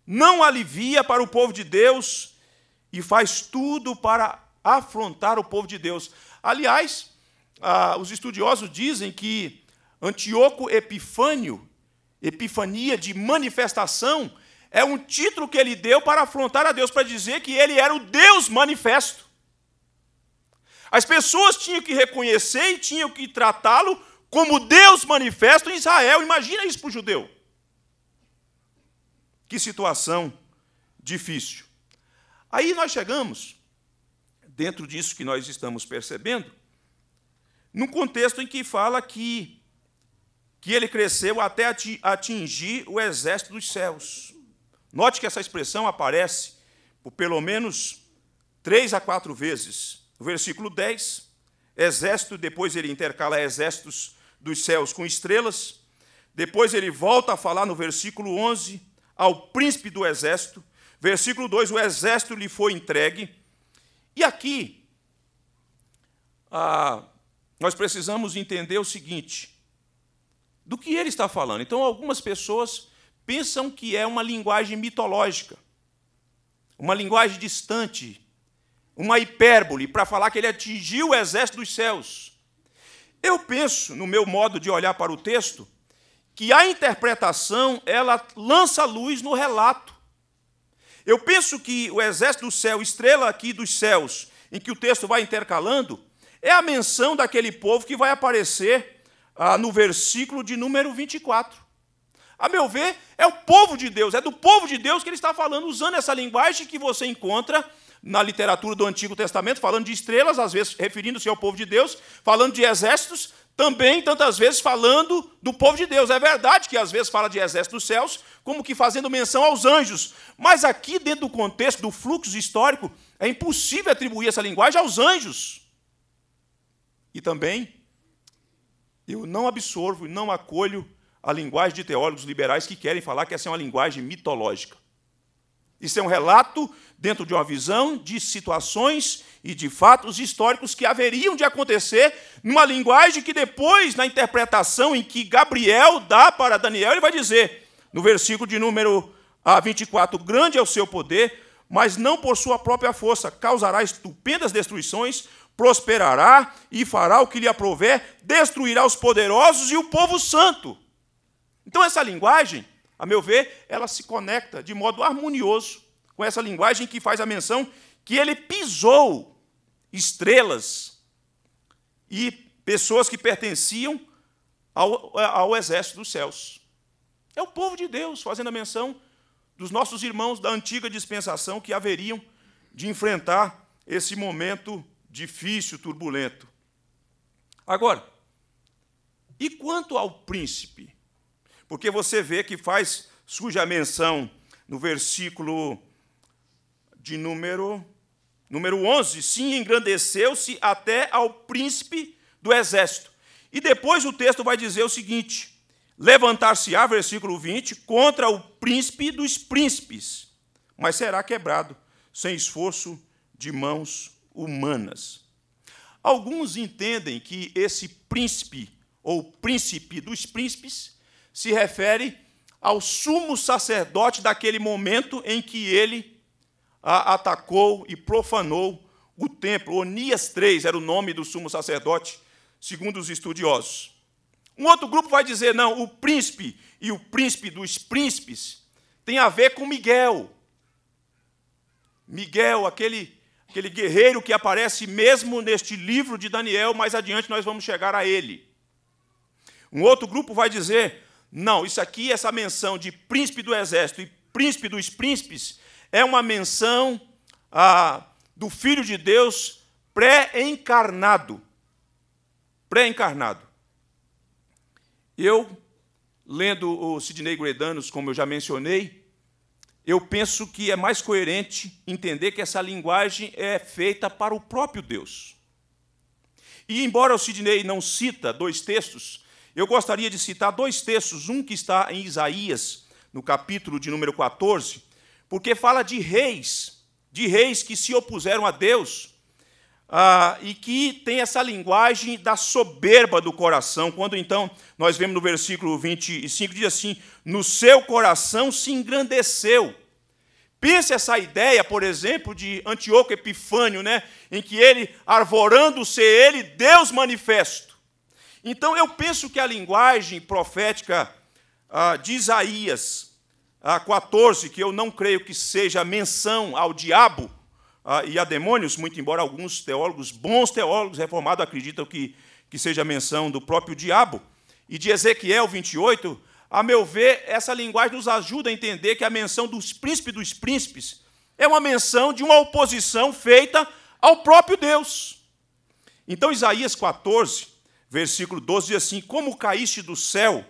não alivia para o povo de Deus e faz tudo para afrontar o povo de Deus. Aliás, ah, os estudiosos dizem que Antíoco Epifânio, Epifania de manifestação, é um título que ele deu para afrontar a Deus, para dizer que ele era o Deus manifesto. As pessoas tinham que reconhecer e tinham que tratá-lo como Deus manifesto em Israel. Imagina isso para o judeu. Que situação difícil. Aí nós chegamos, dentro disso que nós estamos percebendo, num contexto em que fala que, que ele cresceu até atingir o exército dos céus. Note que essa expressão aparece por pelo menos três a quatro vezes. No versículo 10, exército, depois ele intercala exércitos dos céus com estrelas. Depois ele volta a falar no versículo 11 ao príncipe do exército. Versículo 2: o exército lhe foi entregue. E aqui, ah, nós precisamos entender o seguinte: do que ele está falando. Então, algumas pessoas pensam que é uma linguagem mitológica, uma linguagem distante, uma hipérbole para falar que ele atingiu o exército dos céus. Eu penso, no meu modo de olhar para o texto, que a interpretação ela lança luz no relato. Eu penso que o exército do céu, estrela aqui dos céus, em que o texto vai intercalando, é a menção daquele povo que vai aparecer ah, no versículo de número 24. A meu ver, é o povo de Deus, é do povo de Deus que ele está falando, usando essa linguagem que você encontra na literatura do Antigo Testamento, falando de estrelas, às vezes referindo-se ao povo de Deus, falando de exércitos, também tantas vezes falando do povo de Deus. É verdade que às vezes fala de exército dos céus, como que fazendo menção aos anjos. Mas aqui, dentro do contexto do fluxo histórico, é impossível atribuir essa linguagem aos anjos. E também, eu não absorvo, e não acolho a linguagem de teólogos liberais que querem falar que essa é uma linguagem mitológica. Isso é um relato dentro de uma visão de situações e de fatos históricos que haveriam de acontecer numa linguagem que depois, na interpretação em que Gabriel dá para Daniel, ele vai dizer, no versículo de número 24, ah, grande é o seu poder, mas não por sua própria força, causará estupendas destruições, prosperará e fará o que lhe aprouver, destruirá os poderosos e o povo santo. Então essa linguagem a meu ver, ela se conecta de modo harmonioso com essa linguagem que faz a menção que ele pisou estrelas e pessoas que pertenciam ao, é, ao exército dos céus. É o povo de Deus fazendo a menção dos nossos irmãos da antiga dispensação que haveriam de enfrentar esse momento difícil, turbulento. Agora, e quanto ao príncipe porque você vê que faz, suja a menção no versículo de número, número 11: Sim, engrandeceu-se até ao príncipe do exército. E depois o texto vai dizer o seguinte: levantar-se-á, versículo 20, contra o príncipe dos príncipes, mas será quebrado, sem esforço de mãos humanas. Alguns entendem que esse príncipe ou príncipe dos príncipes se refere ao sumo sacerdote daquele momento em que ele atacou e profanou o templo. Onias 3 era o nome do sumo sacerdote, segundo os estudiosos. Um outro grupo vai dizer: não, o príncipe e o príncipe dos príncipes tem a ver com Miguel. Miguel, aquele, aquele guerreiro que aparece mesmo neste livro de Daniel, mais adiante nós vamos chegar a ele. Um outro grupo vai dizer: não, isso aqui, essa menção de príncipe do exército e príncipe dos príncipes, é uma menção ah, do Filho de Deus pré-encarnado. Pré-encarnado. Eu, lendo o Sidney Gredanos, como eu já mencionei, eu penso que é mais coerente entender que essa linguagem é feita para o próprio Deus. E, embora o Sidney não cita dois textos, eu gostaria de citar dois textos, um que está em Isaías, no capítulo de número 14, porque fala de reis, de reis que se opuseram a Deus, ah, e que tem essa linguagem da soberba do coração, quando então nós vemos no versículo 25, diz assim: No seu coração se engrandeceu. Pense essa ideia, por exemplo, de Antíoco Epifânio, né, em que ele, arvorando ser ele, Deus manifesto. Então eu penso que a linguagem profética ah, de Isaías 14, ah, que eu não creio que seja menção ao diabo ah, e a demônios, muito embora alguns teólogos, bons teólogos reformados, acreditam que, que seja menção do próprio diabo, e de Ezequiel 28, a meu ver, essa linguagem nos ajuda a entender que a menção dos príncipes dos príncipes é uma menção de uma oposição feita ao próprio Deus. Então, Isaías 14 versículo 12 diz assim: Como caíste do céu,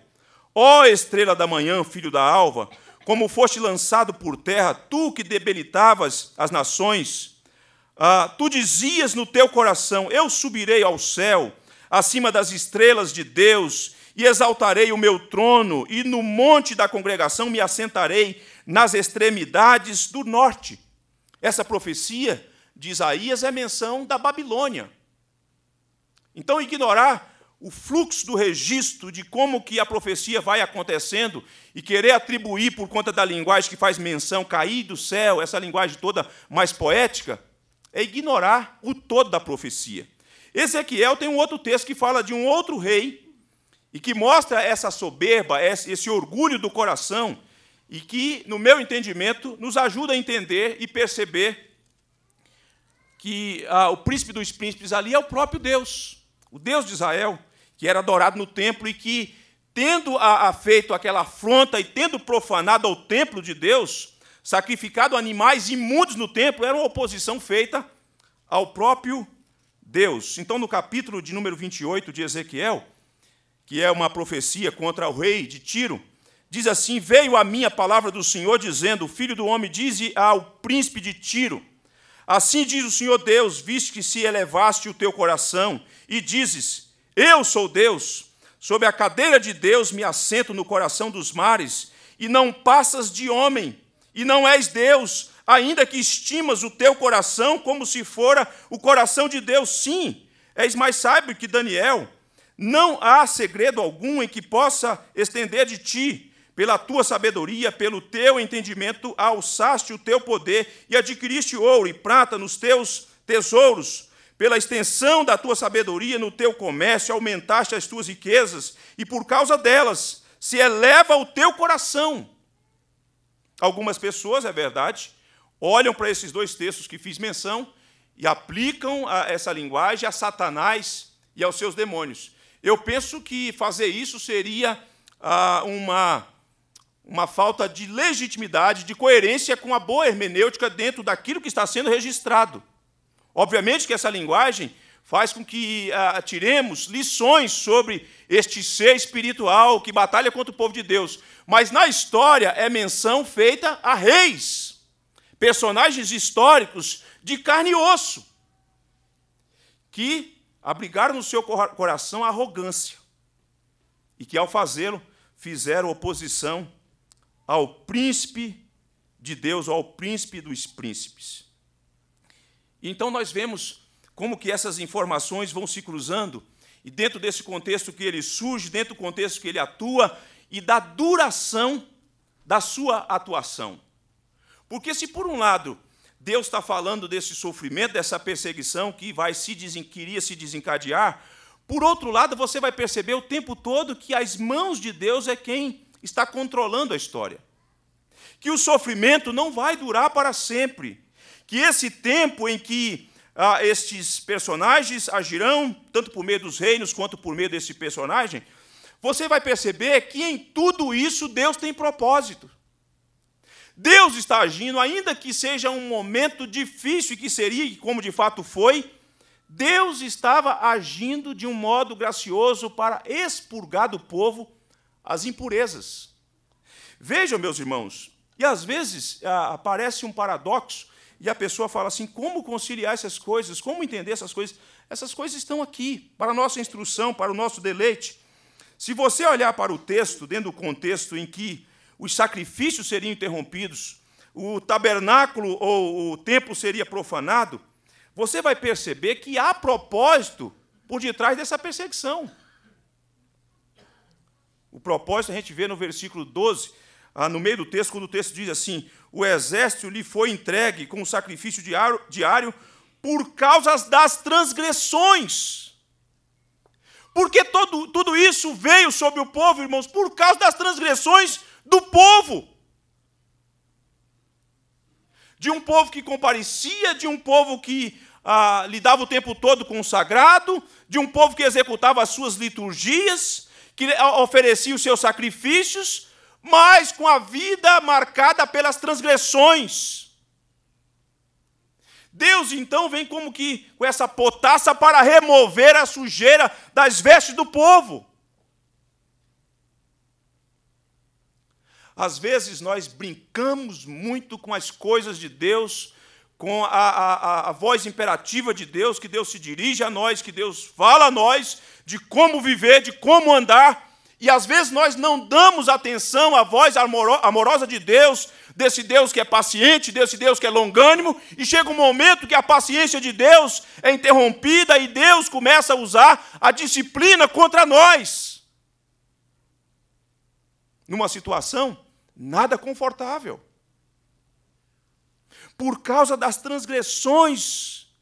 ó estrela da manhã, filho da alva, como foste lançado por terra, tu que debilitavas as nações, ah, tu dizias no teu coração: Eu subirei ao céu, acima das estrelas de Deus, e exaltarei o meu trono, e no monte da congregação me assentarei nas extremidades do norte. Essa profecia de Isaías é menção da Babilônia. Então, ignorar o fluxo do registro de como que a profecia vai acontecendo e querer atribuir por conta da linguagem que faz menção cair do céu, essa linguagem toda mais poética, é ignorar o todo da profecia. Ezequiel tem um outro texto que fala de um outro rei e que mostra essa soberba, esse orgulho do coração e que, no meu entendimento, nos ajuda a entender e perceber que ah, o príncipe dos príncipes ali é o próprio Deus, o Deus de Israel que era adorado no templo e que, tendo a, a feito aquela afronta e tendo profanado o templo de Deus, sacrificado animais imundos no templo, era uma oposição feita ao próprio Deus. Então, no capítulo de número 28 de Ezequiel, que é uma profecia contra o rei de Tiro, diz assim: Veio a minha palavra do Senhor, dizendo: O filho do homem diz ao príncipe de Tiro: Assim diz o Senhor Deus, visto que se elevaste o teu coração, e dizes: eu sou Deus, sob a cadeira de Deus me assento no coração dos mares, e não passas de homem, e não és Deus, ainda que estimas o teu coração como se fora o coração de Deus. Sim, és mais sábio que Daniel. Não há segredo algum em que possa estender de ti. Pela tua sabedoria, pelo teu entendimento, alçaste o teu poder e adquiriste ouro e prata nos teus tesouros pela extensão da tua sabedoria no teu comércio, aumentaste as tuas riquezas, e por causa delas se eleva o teu coração. Algumas pessoas, é verdade, olham para esses dois textos que fiz menção e aplicam essa linguagem a Satanás e aos seus demônios. Eu penso que fazer isso seria ah, uma, uma falta de legitimidade, de coerência com a boa hermenêutica dentro daquilo que está sendo registrado. Obviamente que essa linguagem faz com que ah, tiremos lições sobre este ser espiritual que batalha contra o povo de Deus. Mas na história é menção feita a reis, personagens históricos de carne e osso, que abrigaram no seu coração a arrogância e que, ao fazê-lo, fizeram oposição ao príncipe de Deus, ao príncipe dos príncipes. Então nós vemos como que essas informações vão se cruzando e dentro desse contexto que ele surge, dentro do contexto que ele atua e da duração da sua atuação. Porque se por um lado Deus está falando desse sofrimento, dessa perseguição que vai se desen... se desencadear, por outro lado você vai perceber o tempo todo que as mãos de Deus é quem está controlando a história. Que o sofrimento não vai durar para sempre, que esse tempo em que ah, estes personagens agirão, tanto por meio dos reinos quanto por meio desse personagem, você vai perceber que em tudo isso Deus tem propósito. Deus está agindo, ainda que seja um momento difícil e que seria, como de fato foi, Deus estava agindo de um modo gracioso para expurgar do povo as impurezas. Vejam, meus irmãos, e às vezes ah, aparece um paradoxo, e a pessoa fala assim: como conciliar essas coisas? Como entender essas coisas? Essas coisas estão aqui para a nossa instrução, para o nosso deleite. Se você olhar para o texto, dentro do contexto em que os sacrifícios seriam interrompidos, o tabernáculo ou o templo seria profanado, você vai perceber que há propósito por detrás dessa perseguição. O propósito a gente vê no versículo 12 ah, no meio do texto, quando o texto diz assim: o exército lhe foi entregue com o sacrifício diário, diário por causa das transgressões. Porque todo, tudo isso veio sobre o povo, irmãos, por causa das transgressões do povo. De um povo que comparecia, de um povo que ah, lidava o tempo todo com o sagrado, de um povo que executava as suas liturgias, que ah, oferecia os seus sacrifícios, mas com a vida marcada pelas transgressões. Deus então vem como que com essa potassa para remover a sujeira das vestes do povo. Às vezes nós brincamos muito com as coisas de Deus, com a, a, a voz imperativa de Deus, que Deus se dirige a nós, que Deus fala a nós de como viver, de como andar, e às vezes nós não damos atenção à voz amorosa de Deus, desse Deus que é paciente, desse Deus que é longânimo, e chega um momento que a paciência de Deus é interrompida e Deus começa a usar a disciplina contra nós. Numa situação nada confortável. Por causa das transgressões,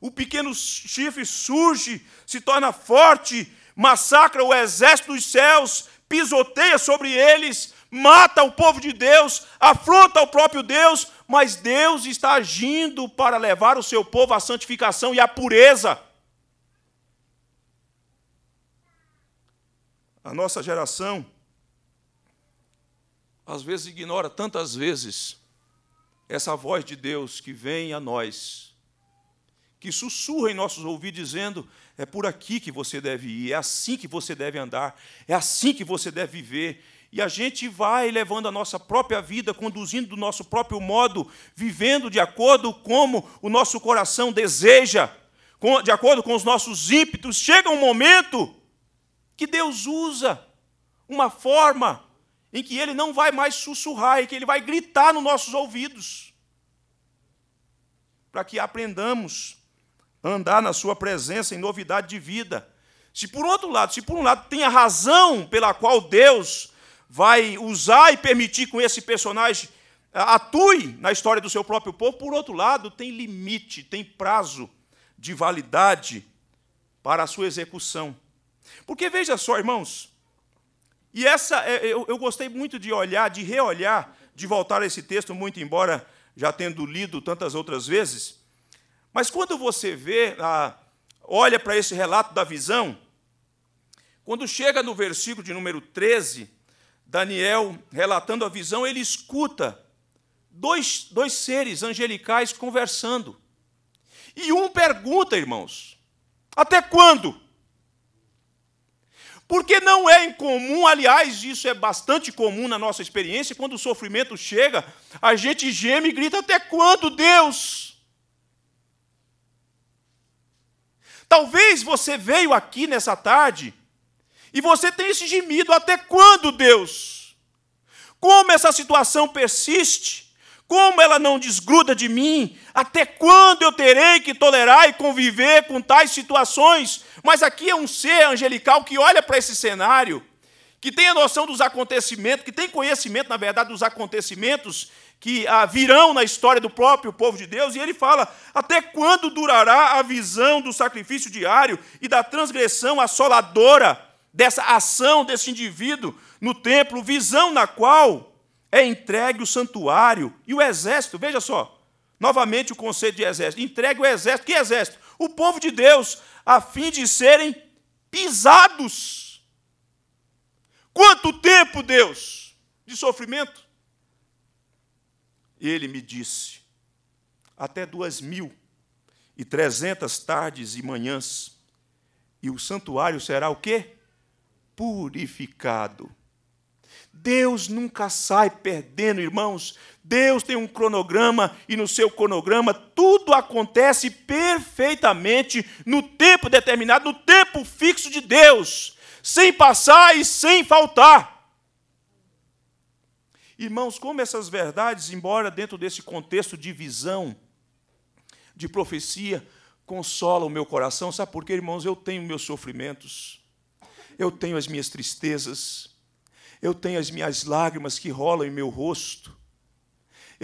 o pequeno chifre surge, se torna forte massacra o exército dos céus, pisoteia sobre eles, mata o povo de Deus, afronta o próprio Deus, mas Deus está agindo para levar o seu povo à santificação e à pureza. A nossa geração às vezes ignora tantas vezes essa voz de Deus que vem a nós que sussurra em nossos ouvidos dizendo: é por aqui que você deve ir, é assim que você deve andar, é assim que você deve viver. E a gente vai levando a nossa própria vida, conduzindo do nosso próprio modo, vivendo de acordo como o nosso coração deseja, de acordo com os nossos ímpetos. Chega um momento que Deus usa uma forma em que Ele não vai mais sussurrar, e que Ele vai gritar nos nossos ouvidos, para que aprendamos andar na sua presença em novidade de vida. Se por outro lado, se por um lado tem a razão pela qual Deus vai usar e permitir que esse personagem eh, atue na história do seu próprio povo, por outro lado, tem limite, tem prazo de validade para a sua execução. Porque veja só, irmãos, e essa eh, eu, eu gostei muito de olhar, de reolhar, de voltar a esse texto, muito embora já tendo lido tantas outras vezes, mas quando você vê, ah, olha para esse relato da visão, quando chega no versículo de número 13, Daniel relatando a visão, ele escuta dois, dois seres angelicais conversando. E um pergunta, irmãos, até quando? Porque não é incomum, aliás, isso é bastante comum na nossa experiência, quando o sofrimento chega, a gente geme e grita: até quando, Deus? Talvez você veio aqui nessa tarde e você tem esse gemido: até quando, Deus? Como essa situação persiste? Como ela não desgruda de mim? Até quando eu terei que tolerar e conviver com tais situações? Mas aqui é um ser angelical que olha para esse cenário, que tem a noção dos acontecimentos, que tem conhecimento, na verdade, dos acontecimentos, que ah, virão na história do próprio povo de Deus, e ele fala: até quando durará a visão do sacrifício diário e da transgressão assoladora dessa ação desse indivíduo no templo, visão na qual é entregue o santuário e o exército? Veja só, novamente o conceito de exército: entregue o exército. Que exército? O povo de Deus, a fim de serem pisados. Quanto tempo, Deus, de sofrimento? ele me disse: Até duas mil e trezentas tardes e manhãs, e o santuário será o quê? Purificado. Deus nunca sai perdendo, irmãos. Deus tem um cronograma e no seu cronograma tudo acontece perfeitamente no tempo determinado, no tempo fixo de Deus, sem passar e sem faltar. Irmãos, como essas verdades, embora dentro desse contexto de visão, de profecia, consolam o meu coração, sabe por quê, irmãos? Eu tenho meus sofrimentos, eu tenho as minhas tristezas, eu tenho as minhas lágrimas que rolam em meu rosto,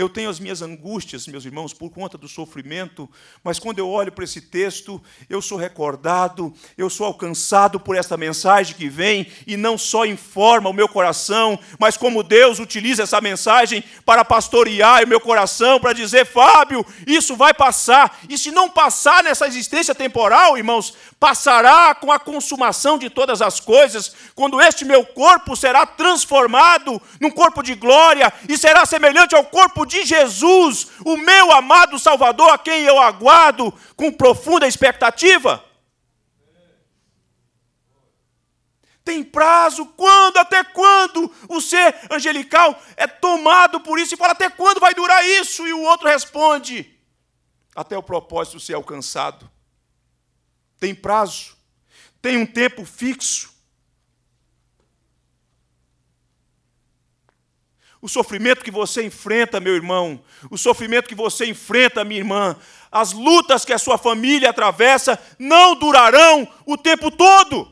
eu tenho as minhas angústias, meus irmãos, por conta do sofrimento, mas quando eu olho para esse texto, eu sou recordado, eu sou alcançado por esta mensagem que vem e não só informa o meu coração, mas como Deus utiliza essa mensagem para pastorear o meu coração, para dizer, Fábio, isso vai passar. E se não passar nessa existência temporal, irmãos, passará com a consumação de todas as coisas, quando este meu corpo será transformado num corpo de glória e será semelhante ao corpo de Jesus, o meu amado Salvador, a quem eu aguardo com profunda expectativa? Tem prazo? Quando? Até quando? O ser angelical é tomado por isso e fala: até quando vai durar isso? E o outro responde: até o propósito ser alcançado. Tem prazo? Tem um tempo fixo? O sofrimento que você enfrenta, meu irmão, o sofrimento que você enfrenta, minha irmã, as lutas que a sua família atravessa não durarão o tempo todo.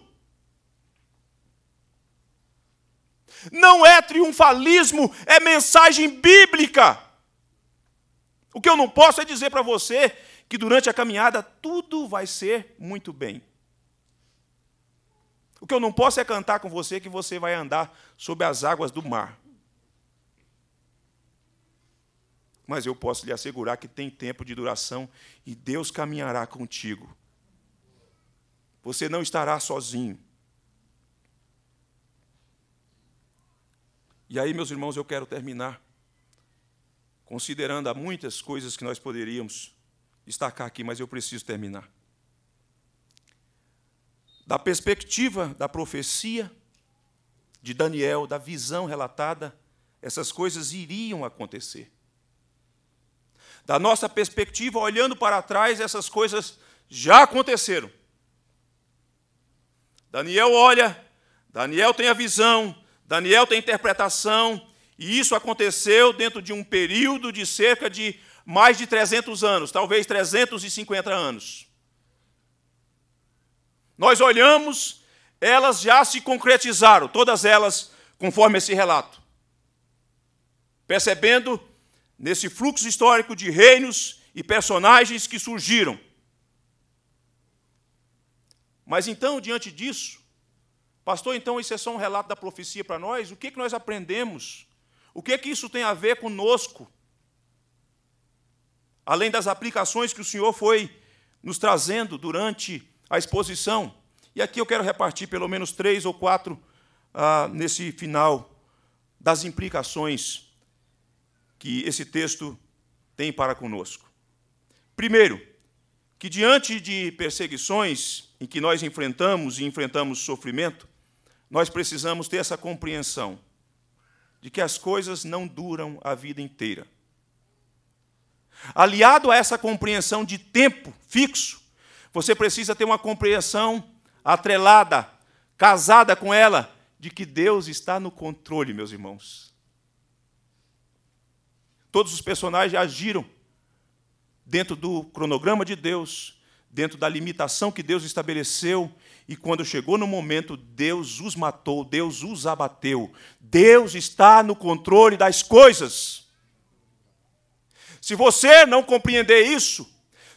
Não é triunfalismo, é mensagem bíblica. O que eu não posso é dizer para você que durante a caminhada tudo vai ser muito bem. O que eu não posso é cantar com você que você vai andar sob as águas do mar. mas eu posso lhe assegurar que tem tempo de duração e Deus caminhará contigo. Você não estará sozinho. E aí, meus irmãos, eu quero terminar considerando há muitas coisas que nós poderíamos destacar aqui, mas eu preciso terminar. Da perspectiva da profecia de Daniel, da visão relatada, essas coisas iriam acontecer da nossa perspectiva, olhando para trás, essas coisas já aconteceram. Daniel olha, Daniel tem a visão, Daniel tem a interpretação, e isso aconteceu dentro de um período de cerca de mais de 300 anos, talvez 350 anos. Nós olhamos, elas já se concretizaram, todas elas, conforme esse relato. Percebendo nesse fluxo histórico de reinos e personagens que surgiram. Mas então, diante disso, pastor, então isso é só um relato da profecia para nós? O que, é que nós aprendemos? O que, é que isso tem a ver conosco? Além das aplicações que o Senhor foi nos trazendo durante a exposição. E aqui eu quero repartir pelo menos três ou quatro ah, nesse final das implicações que esse texto tem para conosco. Primeiro, que diante de perseguições em que nós enfrentamos e enfrentamos sofrimento, nós precisamos ter essa compreensão de que as coisas não duram a vida inteira. Aliado a essa compreensão de tempo fixo, você precisa ter uma compreensão atrelada, casada com ela, de que Deus está no controle, meus irmãos todos os personagens agiram dentro do cronograma de Deus, dentro da limitação que Deus estabeleceu, e quando chegou no momento, Deus os matou, Deus os abateu. Deus está no controle das coisas. Se você não compreender isso,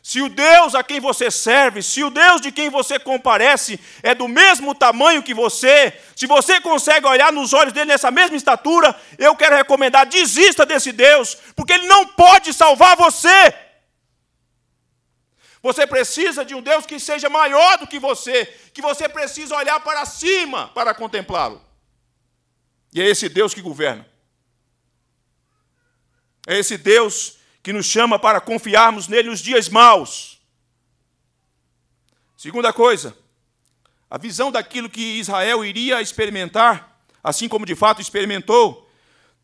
se o Deus a quem você serve, se o Deus de quem você comparece é do mesmo tamanho que você, se você consegue olhar nos olhos dele nessa mesma estatura, eu quero recomendar: desista desse Deus, porque ele não pode salvar você. Você precisa de um Deus que seja maior do que você, que você precisa olhar para cima para contemplá-lo. E é esse Deus que governa. É esse Deus que nos chama para confiarmos nele os dias maus. Segunda coisa, a visão daquilo que Israel iria experimentar, assim como de fato experimentou,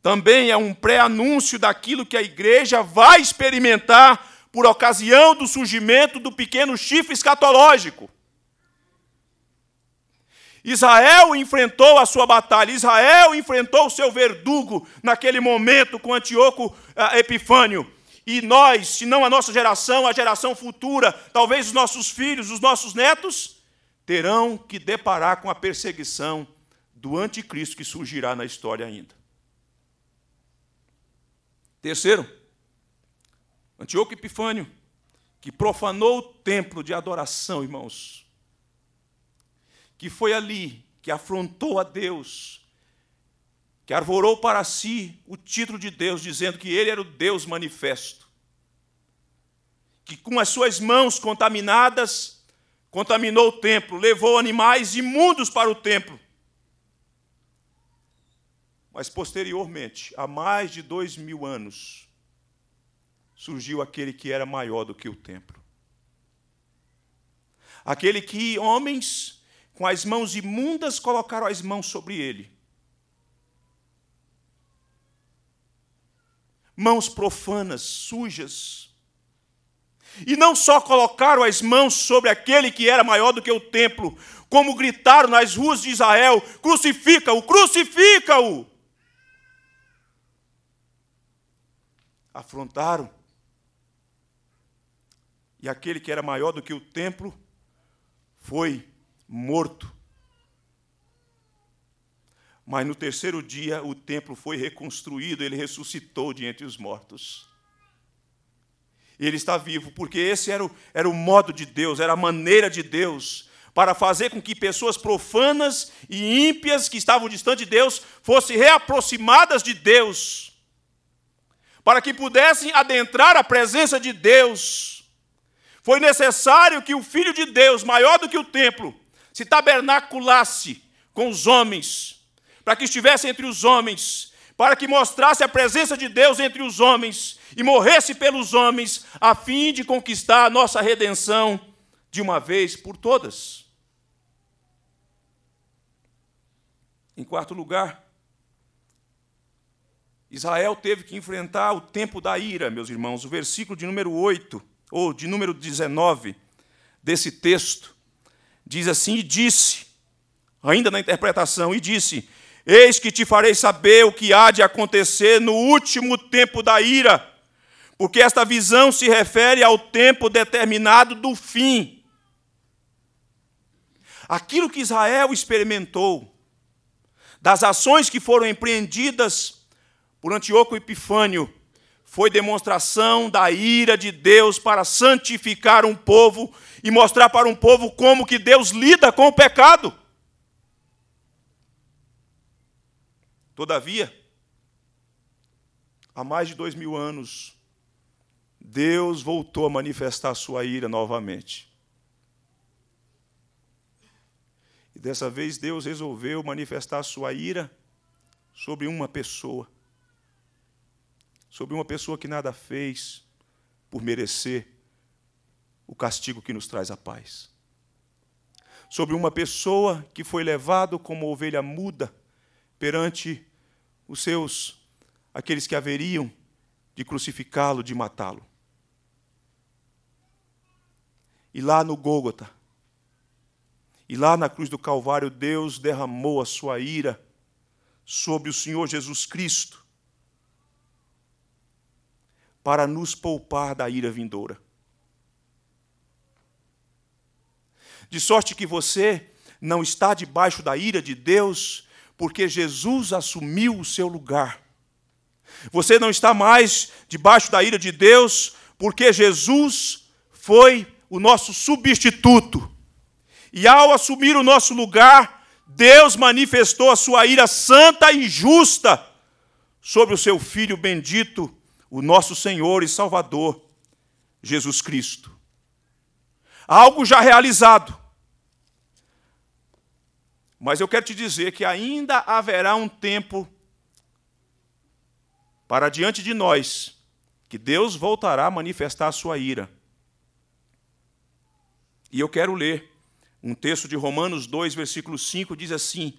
também é um pré-anúncio daquilo que a igreja vai experimentar por ocasião do surgimento do pequeno chifre escatológico. Israel enfrentou a sua batalha, Israel enfrentou o seu verdugo naquele momento com Antíoco eh, Epifânio. E nós, se não a nossa geração, a geração futura, talvez os nossos filhos, os nossos netos, terão que deparar com a perseguição do anticristo que surgirá na história ainda. Terceiro, Antíoco Epifânio, que profanou o templo de adoração, irmãos, que foi ali que afrontou a Deus, que arvorou para si o título de Deus, dizendo que ele era o Deus manifesto, que com as suas mãos contaminadas contaminou o templo, levou animais imundos para o templo. Mas posteriormente, há mais de dois mil anos, surgiu aquele que era maior do que o templo. Aquele que homens com as mãos imundas colocaram as mãos sobre ele mãos profanas, sujas. E não só colocaram as mãos sobre aquele que era maior do que o templo, como gritaram nas ruas de Israel: crucifica-o, crucifica-o! Afrontaram. E aquele que era maior do que o templo foi morto mas no terceiro dia o templo foi reconstruído, ele ressuscitou de entre os mortos. E ele está vivo, porque esse era o, era o modo de Deus, era a maneira de Deus para fazer com que pessoas profanas e ímpias que estavam distante de Deus fossem reaproximadas de Deus, para que pudessem adentrar a presença de Deus. Foi necessário que o Filho de Deus, maior do que o templo, se tabernaculasse com os homens para que estivesse entre os homens, para que mostrasse a presença de Deus entre os homens e morresse pelos homens, a fim de conquistar a nossa redenção de uma vez por todas. Em quarto lugar, Israel teve que enfrentar o tempo da ira, meus irmãos. O versículo de número 8, ou de número 19 desse texto, diz assim: E disse, ainda na interpretação, e disse: Eis que te farei saber o que há de acontecer no último tempo da ira, porque esta visão se refere ao tempo determinado do fim. Aquilo que Israel experimentou, das ações que foram empreendidas por Antíoco Epifânio, foi demonstração da ira de Deus para santificar um povo e mostrar para um povo como que Deus lida com o pecado. Todavia, há mais de dois mil anos, Deus voltou a manifestar a sua ira novamente. E dessa vez Deus resolveu manifestar a sua ira sobre uma pessoa. Sobre uma pessoa que nada fez por merecer o castigo que nos traz a paz. Sobre uma pessoa que foi levado como ovelha muda perante os seus, aqueles que haveriam de crucificá-lo, de matá-lo. E lá no Gólgota, e lá na cruz do Calvário, Deus derramou a sua ira sobre o Senhor Jesus Cristo para nos poupar da ira vindoura. De sorte que você não está debaixo da ira de Deus, porque Jesus assumiu o seu lugar. Você não está mais debaixo da ira de Deus, porque Jesus foi o nosso substituto. E ao assumir o nosso lugar, Deus manifestou a sua ira santa e justa sobre o seu filho bendito, o nosso Senhor e Salvador, Jesus Cristo. Algo já realizado mas eu quero te dizer que ainda haverá um tempo para diante de nós que Deus voltará a manifestar a sua ira. E eu quero ler um texto de Romanos 2, versículo 5, diz assim: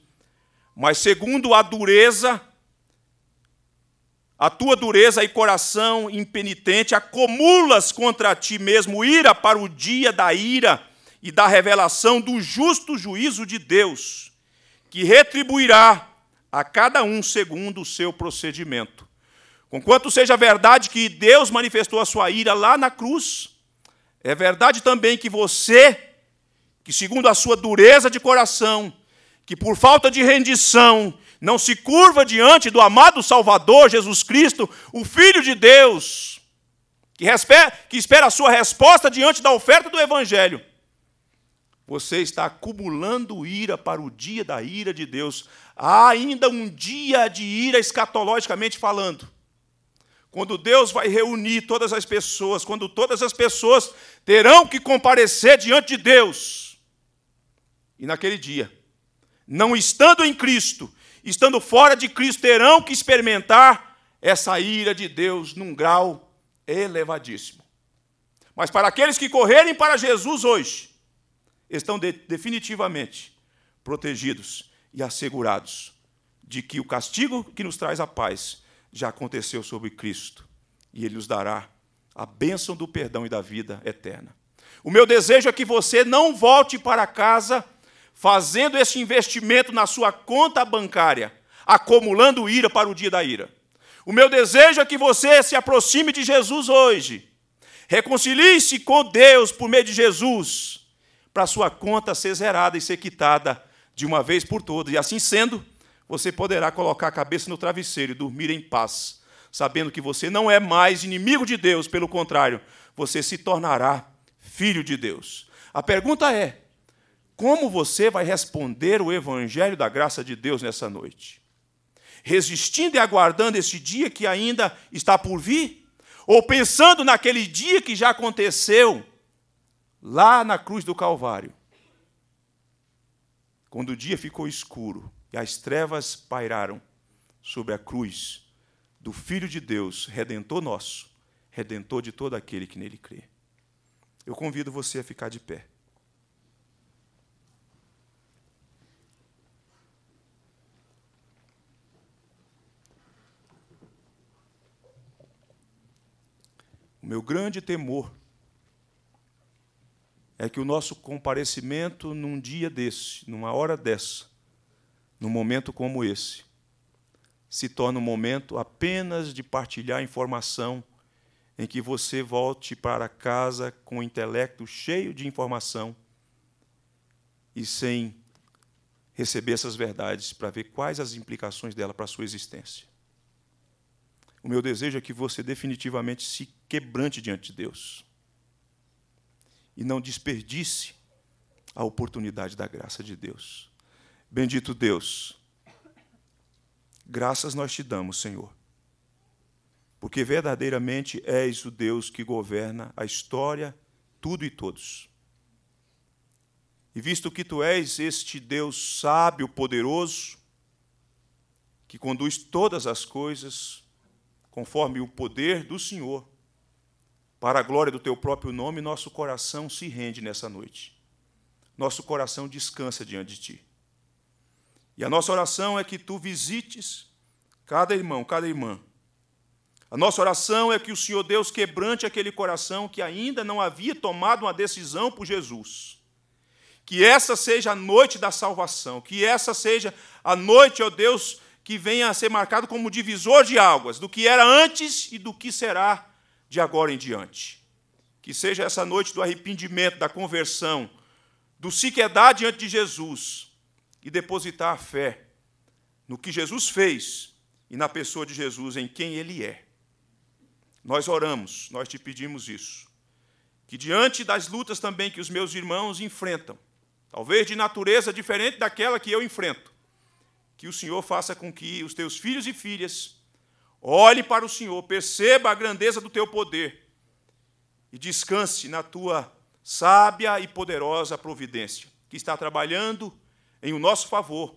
Mas segundo a dureza, a tua dureza e coração impenitente acumulas contra ti mesmo ira para o dia da ira e da revelação do justo juízo de Deus que retribuirá a cada um segundo o seu procedimento. Conquanto seja verdade que Deus manifestou a sua ira lá na cruz, é verdade também que você, que segundo a sua dureza de coração, que por falta de rendição, não se curva diante do amado Salvador Jesus Cristo, o Filho de Deus, que, espera a sua resposta diante da oferta do Evangelho, você está acumulando ira para o dia da ira de Deus. Há ainda um dia de ira escatologicamente falando. Quando Deus vai reunir todas as pessoas, quando todas as pessoas terão que comparecer diante de Deus. E naquele dia, não estando em Cristo, estando fora de Cristo, terão que experimentar essa ira de Deus num grau elevadíssimo. Mas para aqueles que correrem para Jesus hoje, estão de definitivamente protegidos e assegurados de que o castigo que nos traz a paz já aconteceu sobre Cristo e Ele nos dará a bênção do perdão e da vida eterna. O meu desejo é que você não volte para casa fazendo esse investimento na sua conta bancária, acumulando ira para o dia da ira. O meu desejo é que você se aproxime de Jesus hoje. Reconcilie-se com Deus por meio de Jesus para sua conta ser zerada e ser quitada de uma vez por todas. E assim sendo, você poderá colocar a cabeça no travesseiro e dormir em paz, sabendo que você não é mais inimigo de Deus, pelo contrário, você se tornará filho de Deus. A pergunta é: como você vai responder o evangelho da graça de Deus nessa noite? Resistindo e aguardando esse dia que ainda está por vir? Ou pensando naquele dia que já aconteceu lá na cruz do Calvário, quando o dia ficou escuro e as trevas pairaram sobre a cruz do Filho de Deus, redentor nosso, redentor de todo aquele que nele crê. Eu convido você a ficar de pé. O meu grande temor é que o nosso comparecimento num dia desse, numa hora dessa, num momento como esse, se torna um momento apenas de partilhar informação em que você volte para casa com o intelecto cheio de informação e sem receber essas verdades para ver quais as implicações dela para a sua existência. O meu desejo é que você definitivamente se quebrante diante de Deus e não desperdice a oportunidade da graça de Deus. Bendito Deus, graças nós te damos, Senhor, porque verdadeiramente és o Deus que governa a história, tudo e todos. E visto que tu és este Deus sábio, poderoso, que conduz todas as coisas conforme o poder do Senhor, para a glória do teu próprio nome, nosso coração se rende nessa noite. Nosso coração descansa diante de ti. E a nossa oração é que tu visites cada irmão, cada irmã. A nossa oração é que o Senhor Deus quebrante aquele coração que ainda não havia tomado uma decisão por Jesus. Que essa seja a noite da salvação, que essa seja a noite, ó Deus, que venha a ser marcado como divisor de águas, do que era antes e do que será de agora em diante. Que seja essa noite do arrependimento, da conversão, do se quedar diante de Jesus e depositar a fé no que Jesus fez e na pessoa de Jesus, em quem Ele é. Nós oramos, nós te pedimos isso. Que diante das lutas também que os meus irmãos enfrentam, talvez de natureza diferente daquela que eu enfrento, que o Senhor faça com que os teus filhos e filhas Olhe para o Senhor, perceba a grandeza do teu poder e descanse na tua sábia e poderosa providência, que está trabalhando em o nosso favor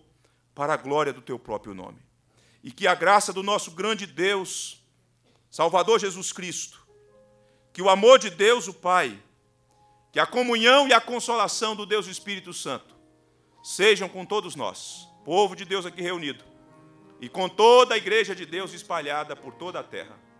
para a glória do teu próprio nome. E que a graça do nosso grande Deus, Salvador Jesus Cristo, que o amor de Deus, o Pai, que a comunhão e a consolação do Deus Espírito Santo sejam com todos nós, povo de Deus aqui reunido e com toda a igreja de Deus espalhada por toda a terra.